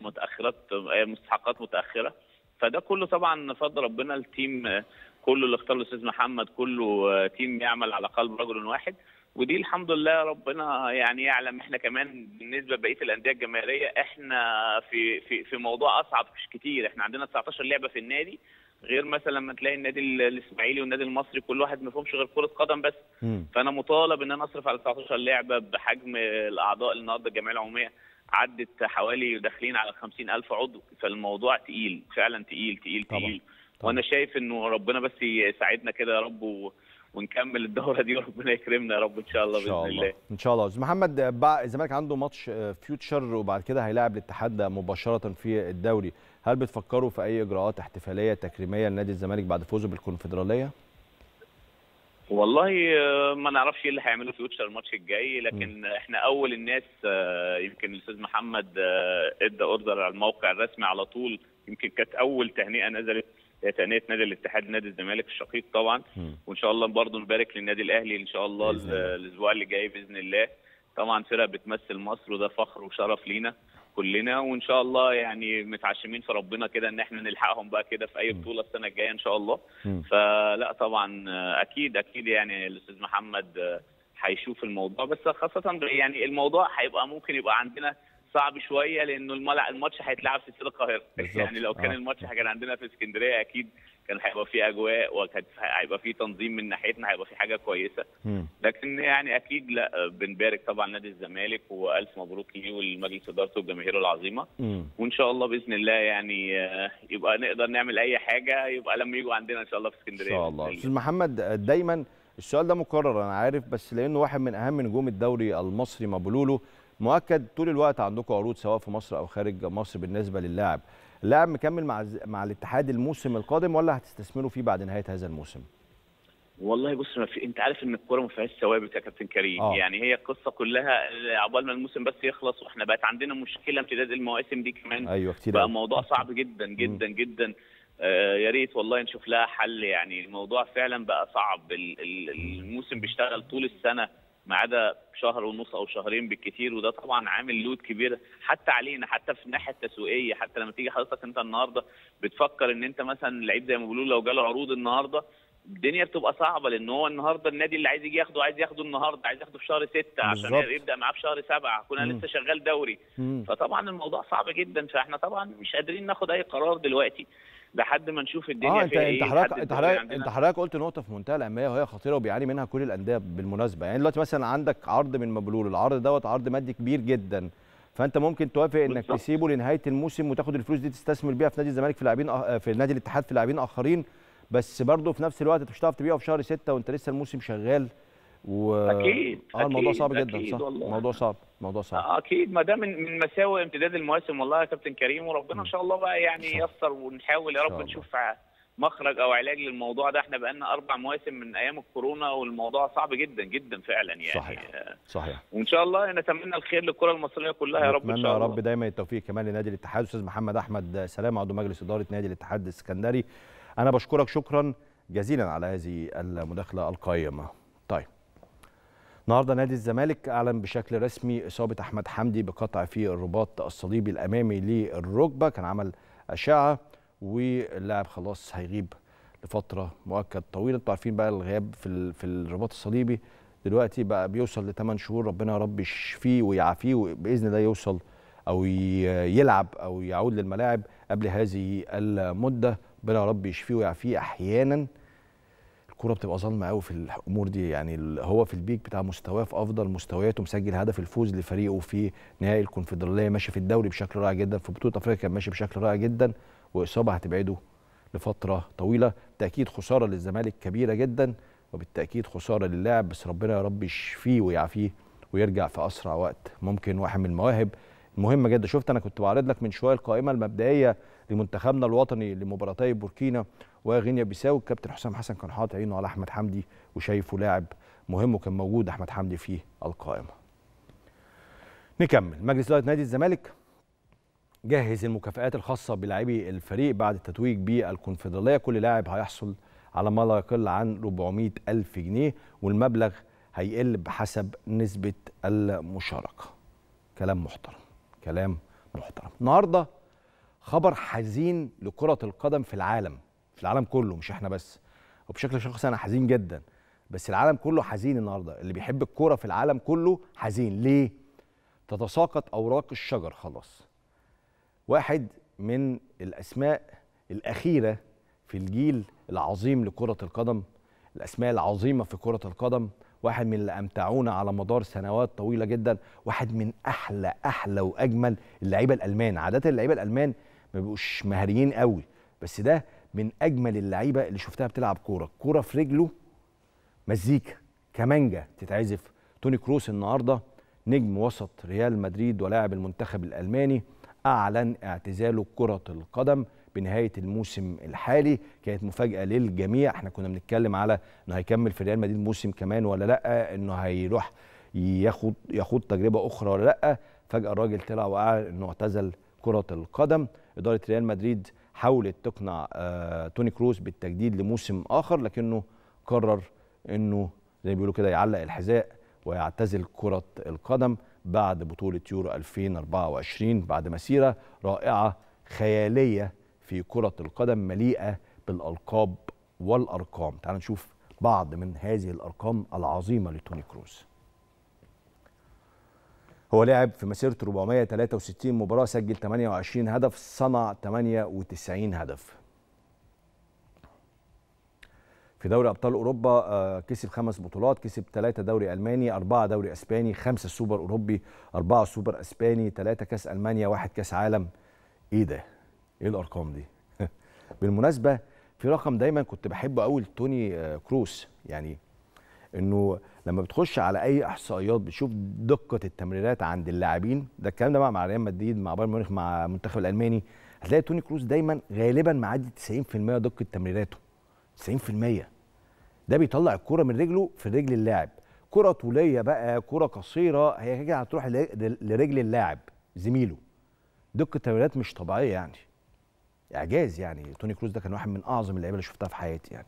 متاخرات آه، مستحقات متاخره فده كله طبعا فضل ربنا التيم آه، كله اللي اختاره الاستاذ محمد كله آه، تيم يعمل على قلب رجل واحد ودي الحمد لله ربنا يعني يعلم احنا كمان بالنسبه لبقيه الانديه الجماهيريه احنا في في في موضوع اصعب مش كتير احنا عندنا 19 لعبه في النادي غير مثلا لما تلاقي النادي الاسماعيلي والنادي المصري كل واحد ما فيهمش غير كره قدم بس م. فانا مطالب ان انا اصرف على 19 لعبه بحجم الاعضاء النهارده الجمعيه العموميه عدت حوالي داخلين على 50000 عضو فالموضوع تقيل فعلا تقيل تقيل تقيل طبعا. طبعا. وانا شايف انه ربنا بس يساعدنا كده يا رب و... ونكمل الدوره دي وربنا يكرمنا يا رب ان شاء الله باذن الله. الله ان شاء الله محمد الزمالك عنده ماتش فيوتشر آه، وبعد كده هيلاعب الاتحاد مباشره في الدوري هل بتفكروا في اي اجراءات احتفاليه تكريميه لنادي الزمالك بعد فوزه بالكونفدراليه والله آه، ما نعرفش ايه اللي هيعمله فيوتشر الماتش الجاي لكن م. احنا اول الناس آه، يمكن الاستاذ محمد ادى اوردر على الموقع الرسمي على طول يمكن كانت اول تهنئه نزلت هي إيه، نادي الاتحاد نادي الزمالك الشقيق طبعا م. وان شاء الله برضه نبارك للنادي الاهلي ان شاء الله الاسبوع اللي جاي باذن الله طبعا فرقه بتمثل مصر وده فخر وشرف لينا كلنا وان شاء الله يعني متعشمين في ربنا كده ان احنا نلحقهم بقى كده في اي بطوله السنه الجايه ان شاء الله م. فلا طبعا اكيد اكيد يعني الاستاذ محمد هيشوف الموضوع بس خاصه يعني الموضوع هيبقى ممكن يبقى عندنا صعب شويه لانه الماتش هيتلعب في استاد القاهره يعني لو كان آه. الماتش كان عندنا في اسكندريه اكيد كان هيبقى في اجواء وكان هيبقى في تنظيم من ناحيتنا هيبقى في حاجه كويسه م. لكن يعني اكيد لا بنبارك طبعا نادي الزمالك والف مبروك ليه ولمجلس ادارته وجماهيره العظيمه م. وان شاء الله باذن الله يعني آه، يبقى نقدر نعمل اي حاجه يبقى لما يجوا عندنا ان شاء الله في اسكندريه ان شاء الله استاذ محمد دايما السؤال ده مكرر انا عارف بس لانه واحد من اهم نجوم الدوري المصري مبولولو مؤكد طول الوقت عندكم عروض سواء في مصر او خارج مصر بالنسبه للاعب اللاعب مكمل مع مع الاتحاد الموسم القادم ولا هتستثمروا فيه بعد نهايه هذا الموسم والله بص ما في انت عارف ان الكوره ما فيهاش ثوابت يا كابتن كريم أوه. يعني هي القصه كلها عقبال ما الموسم بس يخلص واحنا بقت عندنا مشكله امتداد المواسم دي كمان ايوه كتير بقى موضوع صعب جدا جدا مم. جدا آه يا ريت والله نشوف لها حل يعني الموضوع فعلا بقى صعب الموسم بيشتغل طول السنه ما عدا شهر ونص او شهرين بالكثير وده طبعا عامل لود كبير حتى علينا حتى في الناحيه التسويقيه حتى لما تيجي حضرتك انت النهارده بتفكر ان انت مثلا لعيب زي ما بيقولوا لو جاله عروض النهارده الدنيا بتبقى صعبه لان هو النهارده النادي اللي عايز يجي ياخده عايز ياخده النهارده عايز ياخده في شهر 6 عشان يبدا معاه في شهر 7 كنا لسه شغال دوري مم. فطبعا الموضوع صعب جدا فاحنا طبعا مش قادرين ناخد اي قرار دلوقتي لحد ما نشوف الدنيا آه فيها انت إيه، انت حضرتك انت حضرتك انت حضرتك قلت نقطه في منتهى الاهميه وهي خطيره وبيعاني منها كل الانديه بالمناسبه يعني دلوقتي مثلا عندك عرض من مبلول العرض دوت عرض مادي كبير جدا فانت ممكن توافق انك بالضبط. تسيبه لنهايه الموسم وتاخد الفلوس دي تستثمر بيها في نادي الزمالك في لاعبين في نادي الاتحاد في لاعبين اخرين بس برضه في نفس الوقت مش هتعرف تبيعه في شهر 6 وانت لسه الموسم شغال و... اكيد اه الموضوع صعب جدا صح الموضوع صعب الموضوع صعب اكيد ما ده من من مساوئ امتداد المواسم والله يا كابتن كريم وربنا ان شاء الله بقى يعني ييسر ونحاول يا رب نشوف مخرج او علاج للموضوع ده احنا بقالنا اربع مواسم من ايام الكورونا والموضوع صعب جدا جدا فعلا يعني صحيح صحيح وان شاء الله نتمنى الخير للكره المصريه كلها يا رب ان شاء الله يا رب دايما التوفيق كمان لنادي الاتحاد استاذ محمد احمد سلام عضو مجلس اداره نادي الاتحاد السكندري انا بشكرك شكرا جزيلا على هذه المداخله القيمه النهارده نادي الزمالك اعلن بشكل رسمي اصابه احمد حمدي بقطع في الرباط الصليبي الامامي للركبه كان عمل اشعه واللاعب خلاص هيغيب لفتره مؤكد طويله انتوا عارفين بقى الغياب في في الرباط الصليبي دلوقتي بقى بيوصل ل 8 شهور ربنا يا رب يشفيه ويعافيه وباذن الله يوصل او يلعب او يعود للملاعب قبل هذه المده ربنا يا رب يشفيه ويعافيه احيانا الكوره بتبقى ظالمه قوي في الامور دي يعني هو في البيك بتاع مستواه في افضل مستوياته مسجل هدف الفوز لفريقه في نهائي الكونفدراليه ماشي في الدوري بشكل رائع جدا في بطوله افريقيا كان ماشي بشكل رائع جدا واصابه هتبعده لفتره طويله تاكيد خساره للزمالك كبيره جدا وبالتاكيد خساره للاعب بس ربنا يا رب يشفيه ويعافيه ويرجع في اسرع وقت ممكن واحد من المواهب مهمه جدا شفت انا كنت بعرض لك من شويه القائمه المبدئيه لمنتخبنا الوطني لمباراتي بوركينا وغينيا بيساو الكابتن حسام حسن كان حاطط عينه على احمد حمدي وشايفه لاعب مهم وكان موجود احمد حمدي في القائمه. نكمل مجلس اداره نادي الزمالك جهز المكافآت الخاصه بلاعبي الفريق بعد التتويج بالكونفدراليه كل لاعب هيحصل على ما لا يقل عن 400 ألف جنيه والمبلغ هيقل بحسب نسبة المشاركة كلام محترم كلام محترم النهاردة خبر حزين لكرة القدم في العالم في العالم كله مش احنا بس وبشكل شخصي انا حزين جدا بس العالم كله حزين النهارده اللي بيحب الكوره في العالم كله حزين ليه تتساقط اوراق الشجر خلاص واحد من الاسماء الاخيره في الجيل العظيم لكره القدم الاسماء العظيمه في كره القدم واحد من اللي امتعونا على مدار سنوات طويله جدا واحد من احلى احلى واجمل اللعيبه الالمان عاده اللعيبه الالمان ما بيبقوش مهاريين قوي بس ده من اجمل اللعيبه اللي شفتها بتلعب كوره كوره في رجله مزيكا كمانجا تتعزف توني كروس النهارده نجم وسط ريال مدريد ولاعب المنتخب الالماني اعلن اعتزاله كره القدم بنهايه الموسم الحالي كانت مفاجاه للجميع احنا كنا بنتكلم على انه هيكمل في ريال مدريد موسم كمان ولا لا انه هيروح ياخد ياخد تجربه اخرى ولا لا فجاه الراجل طلع وقال انه اعتزل كره القدم اداره ريال مدريد حاولت تقنع آه، توني كروز بالتجديد لموسم اخر لكنه قرر انه زي ما بيقولوا كده يعلق الحذاء ويعتزل كره القدم بعد بطوله يورو 2024 بعد مسيره رائعه خياليه في كره القدم مليئه بالالقاب والارقام تعال نشوف بعض من هذه الارقام العظيمه لتوني كروز هو لعب في مسيرته 463 مباراة سجل 28 هدف صنع 98 هدف في دوري ابطال اوروبا آه، كسب خمس بطولات كسب ثلاثه دوري الماني اربعه دوري اسباني خمسه سوبر اوروبي اربعه سوبر اسباني ثلاثه كاس المانيا واحد كاس عالم ايه ده ايه الارقام دي بالمناسبه في رقم دايما كنت بحبه قوي توني آه، كروس يعني انه لما بتخش على اي احصائيات بتشوف دقه التمريرات عند اللاعبين ده الكلام ده بقى مع ريال مدريد مع بايرن ميونخ مع المنتخب الالماني هتلاقي توني كروز دايما غالبا معدي 90% دقه تمريراته 90% ده بيطلع الكره من رجله في رجل اللاعب كره طوليه بقى كره قصيره هي كده هتروح لرجل اللاعب زميله دقه تمريرات مش طبيعيه يعني اعجاز يعني توني كروز ده كان واحد من اعظم اللعيبه اللي شفتها في حياتي يعني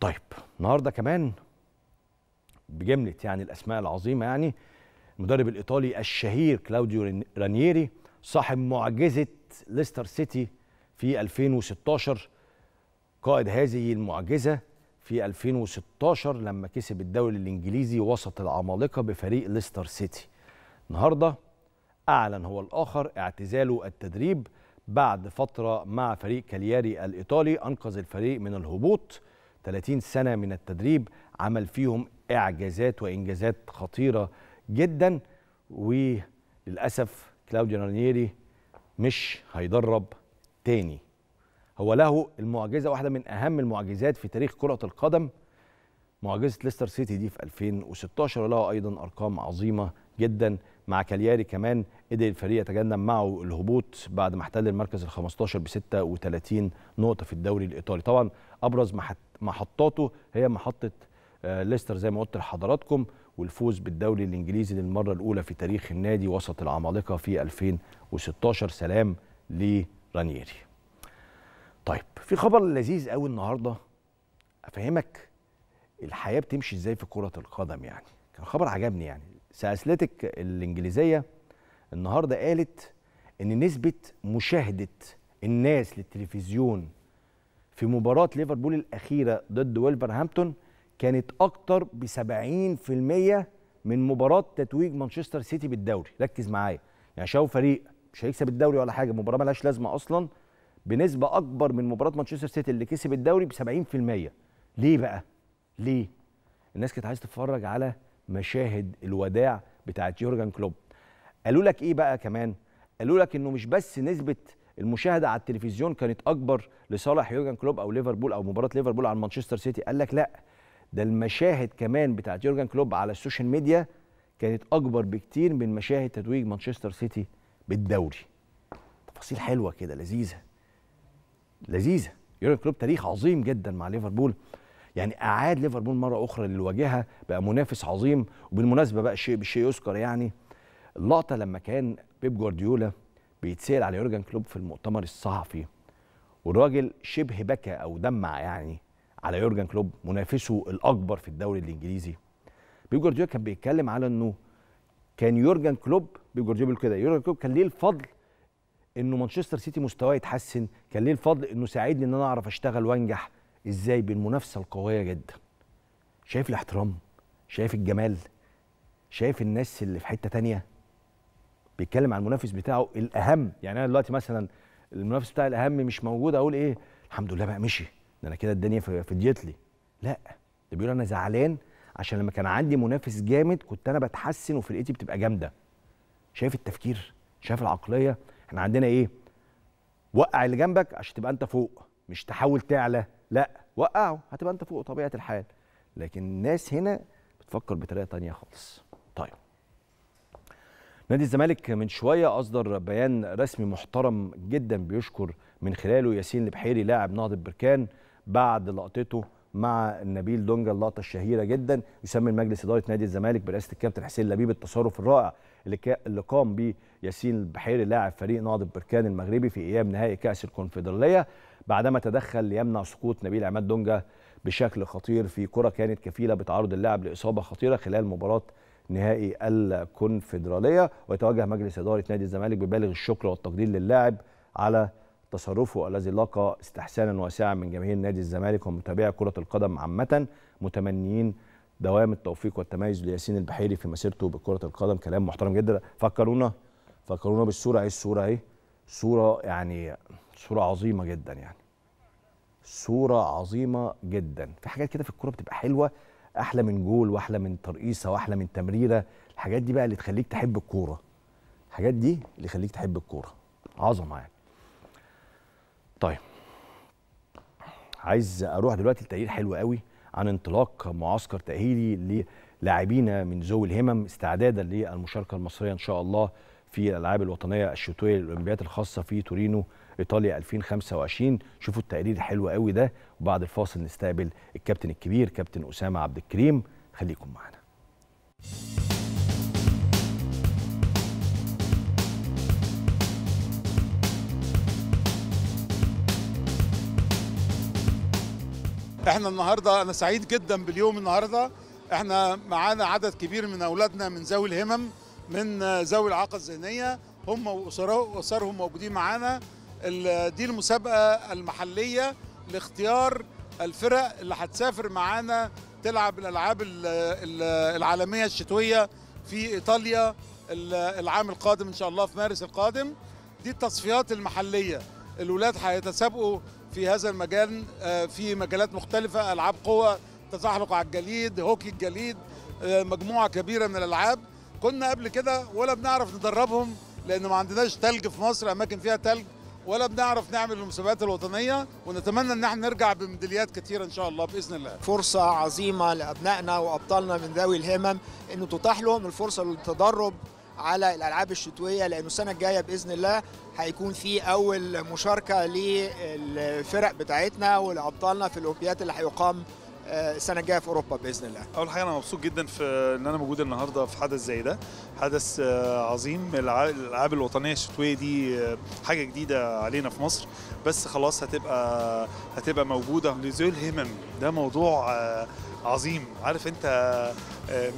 طيب النهارده كمان بجمله يعني الاسماء العظيمه يعني المدرب الايطالي الشهير كلاوديو رانييري صاحب معجزه ليستر سيتي في 2016 قائد هذه المعجزه في 2016 لما كسب الدوري الانجليزي وسط العمالقه بفريق ليستر سيتي النهارده اعلن هو الاخر اعتزاله التدريب بعد فتره مع فريق كالياري الايطالي انقذ الفريق من الهبوط 30 سنه من التدريب عمل فيهم اعجازات وانجازات خطيره جدا وللاسف كلاوديو رانيري مش هيدرب تاني هو له المعجزه واحده من اهم المعجزات في تاريخ كره القدم معجزه ليستر سيتي دي في 2016 وله ايضا ارقام عظيمه جدا مع كالياري كمان قدر الفريق يتجنب معه الهبوط بعد ما احتل المركز ال 15 ب 36 نقطه في الدوري الايطالي طبعا ابرز محطاته هي محطه آه، ليستر زي ما قلت لحضراتكم والفوز بالدوري الانجليزي للمره الاولى في تاريخ النادي وسط العمالقه في 2016 سلام لرانييري. طيب في خبر لذيذ قوي النهارده افهمك الحياه بتمشي ازاي في كره القدم يعني كان خبر عجبني يعني ساسلتك الانجليزيه النهارده قالت ان نسبه مشاهده الناس للتلفزيون في مباراه ليفربول الاخيره ضد ويلفرهامبتون كانت اكتر ب 70% من مباراه تتويج مانشستر سيتي بالدوري ركز معايا يعني شاو فريق مش هيكسب الدوري ولا حاجه مباراه ملهاش لازمه اصلا بنسبه اكبر من مباراه مانشستر سيتي اللي كسب الدوري ب 70% ليه بقى ليه الناس كانت عايزه تتفرج على مشاهد الوداع بتاعه يورجن كلوب قالوا لك ايه بقى كمان قالوا لك انه مش بس نسبه المشاهده على التلفزيون كانت اكبر لصالح يورجن كلوب او ليفربول او مباراه ليفربول على مانشستر سيتي قال لك لا ده المشاهد كمان بتاعت يورجن كلوب على السوشيال ميديا كانت اكبر بكتير من مشاهد تتويج مانشستر سيتي بالدوري تفاصيل حلوه كده لذيذه لذيذه يورجن كلوب تاريخ عظيم جدا مع ليفربول يعني اعاد ليفربول مره اخرى للواجهه بقى منافس عظيم وبالمناسبه بقى شيء بالشيء يذكر يعني اللقطه لما كان بيب جوارديولا بيتسال على يورجن كلوب في المؤتمر الصحفي والراجل شبه بكى او دمع يعني على يورجن كلوب منافسه الاكبر في الدوري الانجليزي بيب جوارديولا كان بيتكلم على انه كان يورجن كلوب بيب جوارديولا بيقول كده يورجن كلوب كان ليه الفضل انه مانشستر سيتي مستواه يتحسن كان ليه الفضل انه ساعدني ان انا اعرف اشتغل وانجح ازاي بالمنافسه القويه جدا شايف الاحترام شايف الجمال شايف الناس اللي في حته تانية بيتكلم عن المنافس بتاعه الاهم يعني انا دلوقتي مثلا المنافس بتاعي الاهم مش موجود اقول ايه الحمد لله بقى مشي ده انا كده الدنيا فضيت لي لا ده بيقول انا زعلان عشان لما كان عندي منافس جامد كنت انا بتحسن وفرقتي بتبقى جامده شايف التفكير شايف العقليه احنا عندنا ايه وقع اللي جنبك عشان تبقى انت فوق مش تحاول تعلى لا وقعه هتبقى انت فوق طبيعه الحال لكن الناس هنا بتفكر بطريقه تانية خالص طيب نادي الزمالك من شويه اصدر بيان رسمي محترم جدا بيشكر من خلاله ياسين البحيري لاعب نهضه بركان بعد لقطته مع نبيل دونجا اللقطه الشهيره جدا يسمي المجلس اداره نادي الزمالك برئاسه الكابتن حسين لبيب التصرف الرائع اللي قام به ياسين البحيري لاعب فريق نهضه بركان المغربي في اياب نهائي كاس الكونفدراليه بعدما تدخل ليمنع سقوط نبيل عماد دونجا بشكل خطير في كره كانت كفيله بتعرض اللاعب لاصابه خطيره خلال مباراه نهائي الكونفدراليه ويتوجه مجلس اداره نادي الزمالك ببالغ الشكر والتقدير للاعب على تصرفه الذي لقى استحسانا واسعا من جماهير نادي الزمالك ومتابعي كرة القدم عامة متمنيين دوام التوفيق والتميز لياسين البحيري في مسيرته بكرة القدم كلام محترم جدا فكرونا فكرونا بالصورة ايه الصورة اهي صورة يعني صورة عظيمة جدا يعني صورة عظيمة جدا في حاجات كده في الكورة بتبقى حلوة احلى من جول واحلى من ترقيصة واحلى من تمريرة الحاجات دي بقى اللي تخليك تحب الكورة الحاجات دي اللي تخليك تحب الكورة عظمة يعني طيب عايز اروح دلوقتي لتقرير حلو قوي عن انطلاق معسكر تاهيلي للاعبين من ذوي الهمم استعدادا للمشاركه المصريه ان شاء الله في الالعاب الوطنيه الشتويه للاولمبياد الخاصه في تورينو ايطاليا 2025 شوفوا التقرير الحلو قوي ده وبعد الفاصل نستقبل الكابتن الكبير كابتن اسامه عبد الكريم خليكم معانا احنا النهارده انا سعيد جدا باليوم النهارده احنا معانا عدد كبير من اولادنا من ذوي الهمم من ذوي الاعاقه الذهنيه هم واسرهم موجودين معانا دي المسابقه المحليه لاختيار الفرق اللي هتسافر معانا تلعب الالعاب العالميه الشتويه في ايطاليا العام القادم ان شاء الله في مارس القادم دي التصفيات المحليه الاولاد هيتسابقوا في هذا المجال آه، في مجالات مختلفة ألعاب قوة تزحلق على الجليد هوكي الجليد آه، مجموعة كبيرة من الألعاب كنا قبل كده ولا بنعرف ندربهم لأن ما عندناش تلج في مصر أماكن فيها تلج ولا بنعرف نعمل المسابقات الوطنية ونتمنى ان احنا نرجع بميداليات كتيرة ان شاء الله باذن الله. فرصة عظيمة لابنائنا وابطالنا من ذوي الهمم انه تتاح لهم الفرصة للتدرب على الالعاب الشتويه لانه السنه الجايه باذن الله هيكون في اول مشاركه للفرق بتاعتنا ولابطالنا في الاولمبيات اللي هيقام آه، السنه الجايه في اوروبا باذن الله. اول حاجه انا مبسوط جدا في ان انا موجود النهارده في حدث زي ده حدث آه، عظيم الالعاب الوطنيه الشتويه دي آه، حاجه جديده علينا في مصر بس خلاص هتبقى هتبقى موجوده لذوي الهمم ده موضوع آه، عظيم عارف انت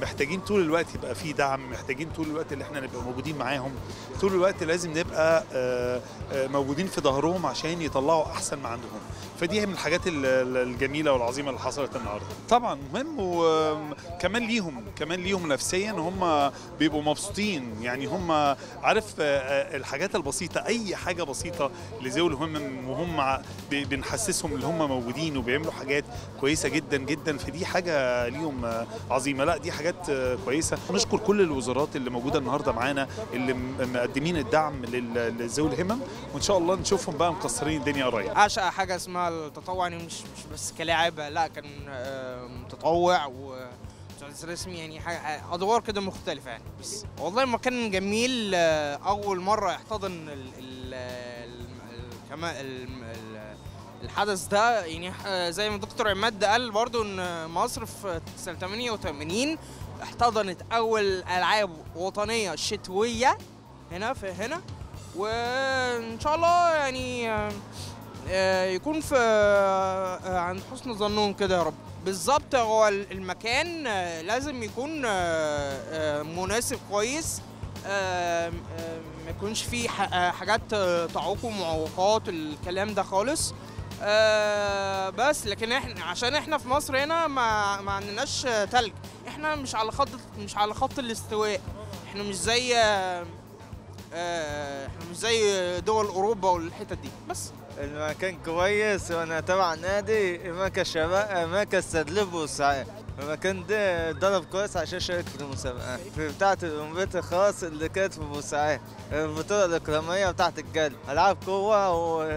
محتاجين طول الوقت يبقى في دعم محتاجين طول الوقت اللي احنا نبقى موجودين معاهم طول الوقت لازم نبقى موجودين في ظهرهم عشان يطلعوا احسن ما عندهم فدي من الحاجات الجميله والعظيمه اللي حصلت النهارده طبعا مهم وكمان ليهم كمان ليهم نفسيا هم بيبقوا مبسوطين يعني هم عارف آه، آه، الحاجات البسيطه اي حاجه بسيطه لذوي الهمم وهم بنحسسهم ان هم موجودين وبيعملوا حاجات كويسه جدا جدا فدي حاجه ليهم آه، عظيمه لا دي حاجات كويسه نشكر كل الوزارات اللي موجوده النهارده معانا اللي مقدمين الدعم لذوي الهمم وان شاء الله نشوفهم بقى مكسرين الدنيا قريب اعشق حاجه اسمها التطوع يعني مش مش بس كلاعب لا كان متطوع و حدث رسمي يعني ادوار كده مختلفه يعني بس والله مكان جميل آه، اول مره يحتضن ال ال الحدث ده يعني آه، زي ما دكتور عماد قال برضو ان مصر في سنه 88 احتضنت اول العاب وطنيه شتويه هنا في هنا وان شاء الله يعني آه، يكون في عند حسن ظنهم كده يا رب بالظبط هو المكان آه، لازم يكون آه، آه، مناسب كويس ما يكونش فيه حاجات تعوق ومعوقات الكلام ده خالص بس لكن احنا عشان احنا في مصر هنا ما ما عندناش تلج احنا مش على خط مش على خط الاستواء احنا مش زي احنا مش زي دول اوروبا والحتت دي بس المكان كويس وانا تبع نادي مركز شباب مركز تدريب المكان ده ضرب كويس عشان شارك في المسابقة في بتاعة الأولمبيات الخاص اللي كانت في بوسعيه البطولة الإكرامية بتاعة الجلي ألعاب قوة و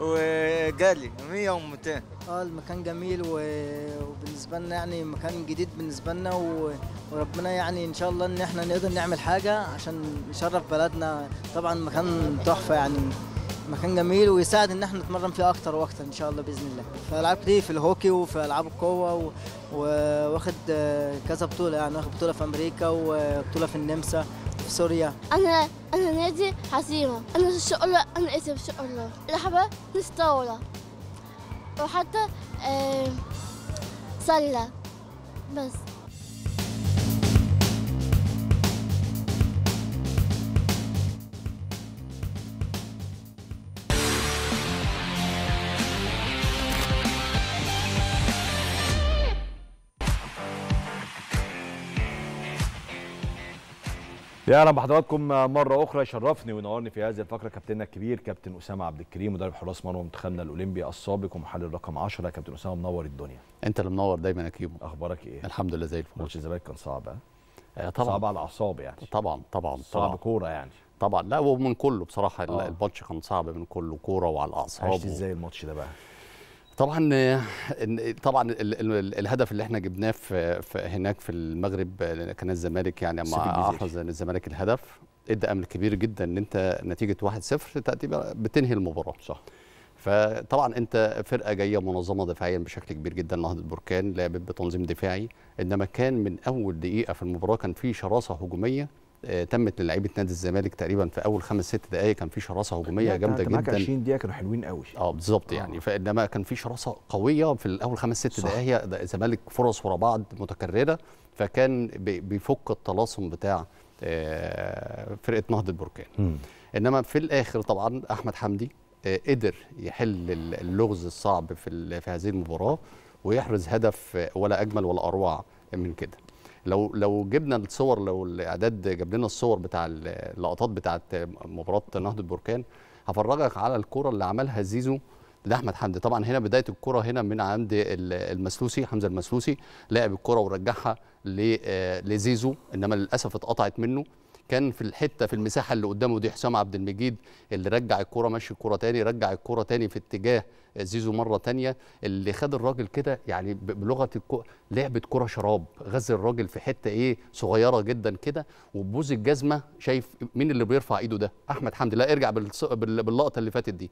وجلي 100 و 200 اه المكان جميل وبالنسبه لنا يعني مكان جديد بالنسبه لنا و... وربنا يعني ان شاء الله ان احنا نقدر نعمل حاجه عشان نشرف بلدنا طبعا مكان تحفه يعني مكان جميل ويساعد ان احنا نتمرن فيه اكتر واكتر ان شاء الله باذن الله فالعاب كتير في الهوكي وفي العاب القوه و... واخد آه، كذا بطوله يعني واخد بطوله في امريكا وبطوله آه، في النمسا في سوريا انا انا نادي عزيمه انا ان شاء الله انا اسف إيه ان شاء الله لعبه مستوره وحتى سله آه، بس يا اهلا بحضراتكم مره اخرى يشرفني وينورني في هذه الفقره كابتننا الكبير كابتن اسامه عبد الكريم مدرب حراس مرمى منتخبنا الاولمبي السابق ومحلل رقم 10 كابتن اسامه منور الدنيا انت اللي منور دايما يا كيمو اخبارك ايه الحمد لله زي الفل ماتش الزمالك كان صعب اه طبعا صعب على الاعصاب يعني طبعا طبعا صعب كوره يعني طبعا لا ومن كله بصراحه آه. الماتش كان صعب من كله كوره وعلى الاعصاب عشت ازاي الماتش ده بقى طبعا طبعا الهدف اللي احنا جبناه في هناك في المغرب كان الزمالك يعني لما احرز الزمالك الهدف ادى امل كبير جدا ان انت نتيجه 1-0 تاتي بتنهي المباراه صح فطبعا انت فرقه جايه منظمه دفاعيا بشكل كبير جدا نهضه بركان لعبت بتنظيم دفاعي انما كان من اول دقيقه في المباراه كان في شراسه هجوميه آه، تمت للعيبه نادي الزمالك تقريبا في اول خمس ست دقائق كان في شراسه هجوميه جامده جدا معاك 20 دقيقه كانوا حلوين قوي اه بالظبط آه. يعني فانما كان في شراسه قويه في الاول خمس ست دقائق الزمالك فرص ورا بعض متكرره فكان بيفك الطلاسم بتاع آه، فرقه نهضه م. انما في الاخر طبعا احمد حمدي قدر يحل اللغز الصعب في في هذه المباراه ويحرز هدف ولا اجمل ولا اروع من كده لو لو جبنا الصور لو الاعداد جاب لنا الصور بتاع اللقطات بتاعه مباراه نهضه بركان هفرجك على الكره اللي عملها زيزو لاحمد حمدي طبعا هنا بدايه الكره هنا من عند المسلوسي حمزه المسلوسي لعب الكره ورجعها آه، لزيزو انما للاسف اتقطعت منه كان في الحته في المساحه اللي قدامه دي حسام عبد المجيد اللي رجع الكره ماشي الكره تاني رجع الكره تاني في اتجاه زيزو مره تانية اللي خد الراجل كده يعني بلغه الكو... لعبه كره شراب غز الراجل في حته ايه صغيره جدا كده وبوز الجزمه شايف مين اللي بيرفع ايده ده احمد حمدي لا ارجع بالص... باللقطه اللي فاتت دي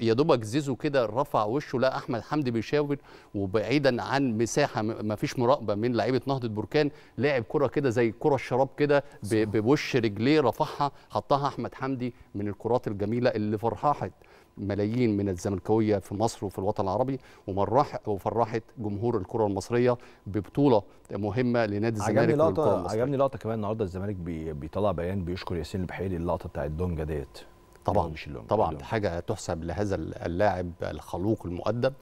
يا دوبك زيزو كده رفع وشه لا احمد حمدي بيشاور وبعيدا عن مساحه ما فيش مراقبه من لعيبه نهضه بركان لاعب كره كده زي كره الشراب كده ب... بوش رجليه رفعها حطها احمد حمدي من الكرات الجميله اللي فرحت ملايين من الزملكاويه في مصر وفي الوطن العربي ومرح وفرحت جمهور الكره المصريه ببطوله مهمه لنادي الزمالك عجبني لقطة عجبني لقطه كمان النهارده الزمالك بيطلع بيان بيشكر ياسين البحيري اللقطه بتاعت دونجا ديت طبعا طبعا حاجه تحسب لهذا اللاعب الخلوق المؤدب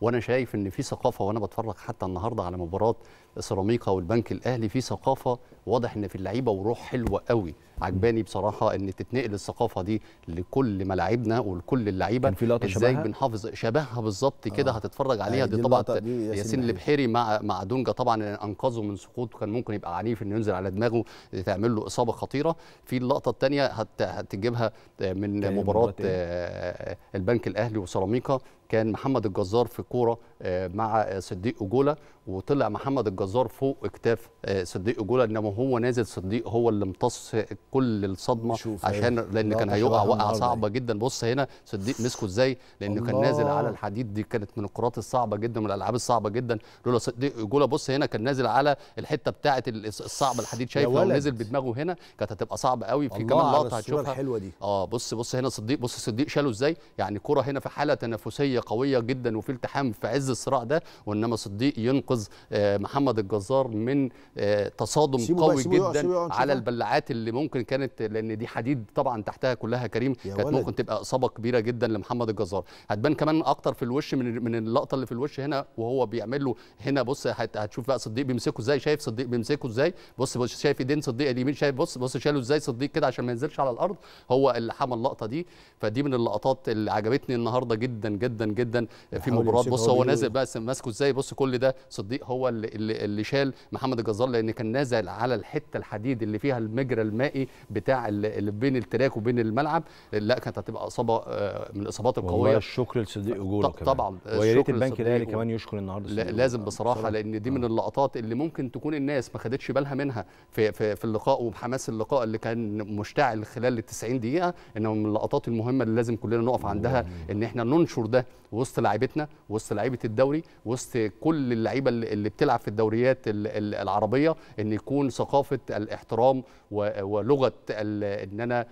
وانا شايف ان في ثقافه وانا بتفرج حتى النهارده على مباراه سيراميكا والبنك الاهلي في ثقافه واضح ان في اللعيبه وروح حلوه قوي عجباني بصراحه ان تتنقل الثقافه دي لكل ملاعبنا ولكل اللعيبه ازاي بنحافظ شبهها بالظبط كده آه. هتتفرج آه، عليها دي, دي طبعا ياسين البحيري مع مع دونجا طبعا انقذه من سقوط كان ممكن يبقى عنيف انه ينزل على دماغه تعمل له اصابه خطيره في اللقطه الثانيه هتجيبها من مباراه إيه؟ آه، البنك الاهلي وسيراميكا كان محمد الجزار في كوره آه، مع صديق اجوله وطلع محمد الجزار فوق اكتاف آه، صديق جولا انما هو نازل صديق هو اللي امتص كل الصدمه أيوه. عشان أيه. لان كان هيقع وقعه صعبه جدا بص هنا صديق مسكه ازاي لانه كان نازل على الحديد دي كانت من الكرات الصعبه جدا من الالعاب الصعبه جدا لولا صديق جولا بص هنا كان نازل على الحته بتاعه الصعب الحديد شايفه نزل بدماغه هنا كانت هتبقى صعبه قوي في كمان لقطه هتشوفها الحلوه دي اه بص بص هنا صديق بص صديق شاله ازاي يعني كره هنا في حاله تنافسيه قويه جدا وفي التحام في عز الصراع ده وانما صديق ينقذ ينقذ آه، محمد الجزار من آه، تصادم قوي جدا على البلاعات اللي ممكن كانت لان دي حديد طبعا تحتها كلها كريم كانت ممكن تبقى اصابه كبيره جدا لمحمد الجزار هتبان كمان اكتر في الوش من من اللقطه اللي في الوش هنا وهو بيعمل له هنا بص هتشوف بقى صديق بيمسكه ازاي شايف صديق بيمسكه ازاي بص بص شايف ايدين صديق اليمين شايف بص بص شاله ازاي صديق كده عشان ما ينزلش على الارض هو اللي حمى اللقطه دي فدي من اللقطات اللي عجبتني النهارده جدا جدا جدا في مباراه بص هو نازل إيه؟ بقى ماسكه ازاي بص كل ده صديق الصديق هو اللي, اللي, اللي شال محمد الجزار لان كان نازل على الحته الحديد اللي فيها المجرى المائي بتاع اللي بين التراك وبين الملعب لا كانت هتبقى اصابه آه، من الاصابات القويه والله الشكر لصديق اجوله طبعا ويا ريت البنك الاهلي كمان يشكر النهارده لازم بصراحه صراحة. لان دي آه. من اللقطات اللي ممكن تكون الناس ما خدتش بالها منها في في, في اللقاء وحماس اللقاء اللي كان مشتعل خلال ال 90 دقيقه انه من اللقطات المهمه اللي لازم كلنا نقف عندها ان احنا ننشر ده وسط لاعيبتنا وسط لعيبه الدوري وسط كل اللعيبه اللي بتلعب في الدوريات العربيه ان يكون ثقافه الاحترام ولغه ان انا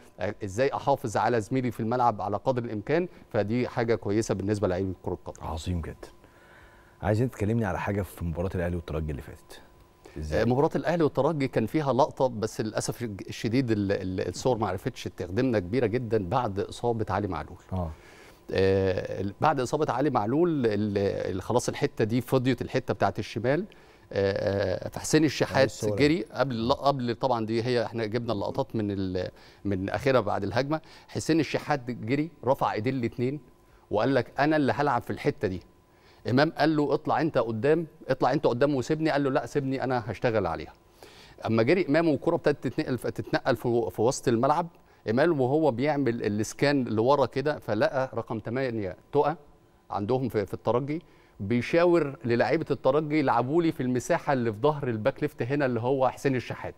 ازاي احافظ على زميلي في الملعب على قدر الامكان فدي حاجه كويسه بالنسبه لعيبه كره القدم عظيم جدا عايزين تكلمني على حاجه في مباراه الاهلي والترجي اللي فاتت إزاي؟ آه، مباراه الاهلي والترجي كان فيها لقطه بس للاسف الشديد الصور ما عرفتش تخدمنا كبيره جدا بعد اصابه علي معلول آه. آه، بعد اصابه علي معلول خلاص الحته دي فضيت الحته بتاعه الشمال آه، آه، حسين الشحات جري قبل قبل طبعا دي هي احنا جبنا اللقطات من من اخرها بعد الهجمه حسين الشحات جري رفع ايديه الاثنين وقال لك انا اللي هلعب في الحته دي امام قال له اطلع انت قدام اطلع انت قدام وسيبني قال له لا سيبني انا هشتغل عليها اما جري امام والكره ابتدت تتنقل تتنقل في وسط الملعب ايمال وهو بيعمل الاسكان لورا كده فلقى رقم 8 تقى عندهم في, في الترجي بيشاور للاعيبه الترجي يلعبوا لي في المساحه اللي في ظهر الباك ليفت هنا اللي هو حسين الشحات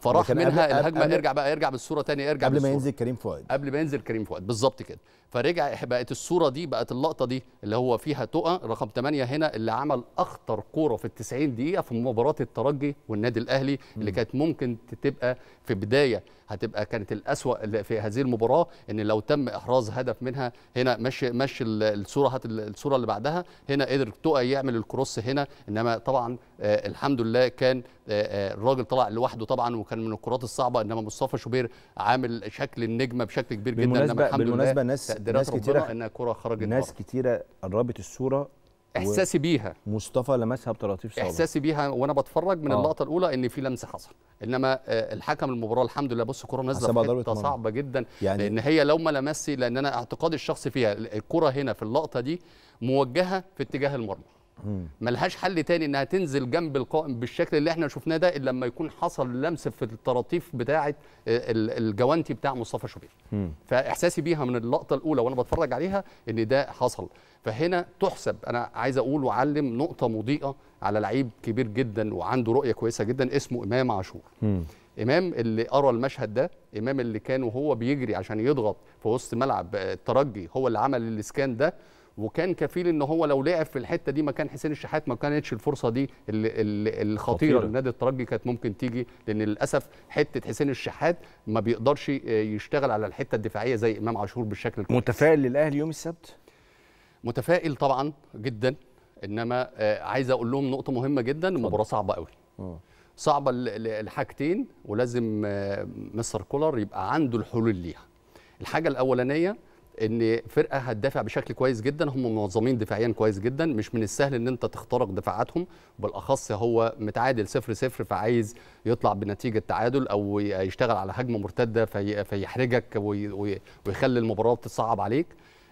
فراح منها قبل الهجمه قبل ارجع بقى ارجع بالصوره تاني ارجع قبل ما ينزل كريم فؤاد قبل ما ينزل كريم فؤاد بالظبط كده فرجع بقت الصوره دي بقت اللقطه دي اللي هو فيها تقى رقم 8 هنا اللي عمل اخطر كوره في ال 90 دقيقه في مباراه الترجي والنادي الاهلي اللي كانت ممكن تبقى في بدايه هتبقى كانت الأسوأ في هذه المباراة إن لو تم إحراز هدف منها هنا مشي مشي الصورة هات الصورة اللي بعدها هنا قدر توقع يعمل الكروس هنا إنما طبعا آه، الحمد لله كان آه، آه، الراجل طلع لوحده طبعا وكان من الكرات الصعبه انما مصطفى شوبير عامل شكل النجمه بشكل كبير جدا بالمناسبه, بالمناسبه ناس ناس كتيره انها كره خرجت ناس كتيره قربت الصوره احساسي بيها مصطفى لمسها بطراطيف صعبه احساسي بيها وانا بتفرج من آه. اللقطه الاولى ان في لمس حصل انما آه، الحكم المباراه الحمد لله بص الكره نازله في صعبه جدا يعني لان هي لو ما لمسي لان انا اعتقادي الشخصي فيها الكره هنا في اللقطه دي موجهه في اتجاه المرمى ملهاش حل تاني انها تنزل جنب القائم بالشكل اللي احنا شفناه ده الا لما يكون حصل لمس في الطراطيف بتاعه آه، الجوانتي بتاع مصطفى شوبير فاحساسي بيها من اللقطه الاولى وانا بتفرج عليها ان ده حصل فهنا تحسب انا عايز اقول وعلم نقطه مضيئه على لعيب كبير جدا وعنده رؤيه كويسه جدا اسمه امام عاشور امام اللي قرا المشهد ده امام اللي كان وهو بيجري عشان يضغط في وسط ملعب آه، الترجي هو اللي عمل الاسكان ده وكان كفيل ان هو لو لعب في الحته دي مكان حسين الشحات ما كانتش الفرصه دي الخطيره لنادي الترجي كانت ممكن تيجي لان للاسف حته حسين الشحات ما بيقدرش آه، يشتغل على الحته الدفاعيه زي امام عاشور بالشكل الكويس متفائل للاهلي يوم السبت متفائل طبعا جدا انما آه، عايز اقول لهم نقطه مهمه جدا المباراه صعبه قوي آه. صعبه الحاجتين ولازم مستر كولر يبقى عنده الحلول ليها الحاجه الاولانيه ان فرقه هتدافع بشكل كويس جدا هم منظمين دفاعيا كويس جدا مش من السهل ان انت تخترق دفاعاتهم بالاخص هو متعادل 0 0 فعايز يطلع بنتيجه تعادل او يشتغل على هجمه مرتده في فيحرجك ويخلي المباراه تصعب عليك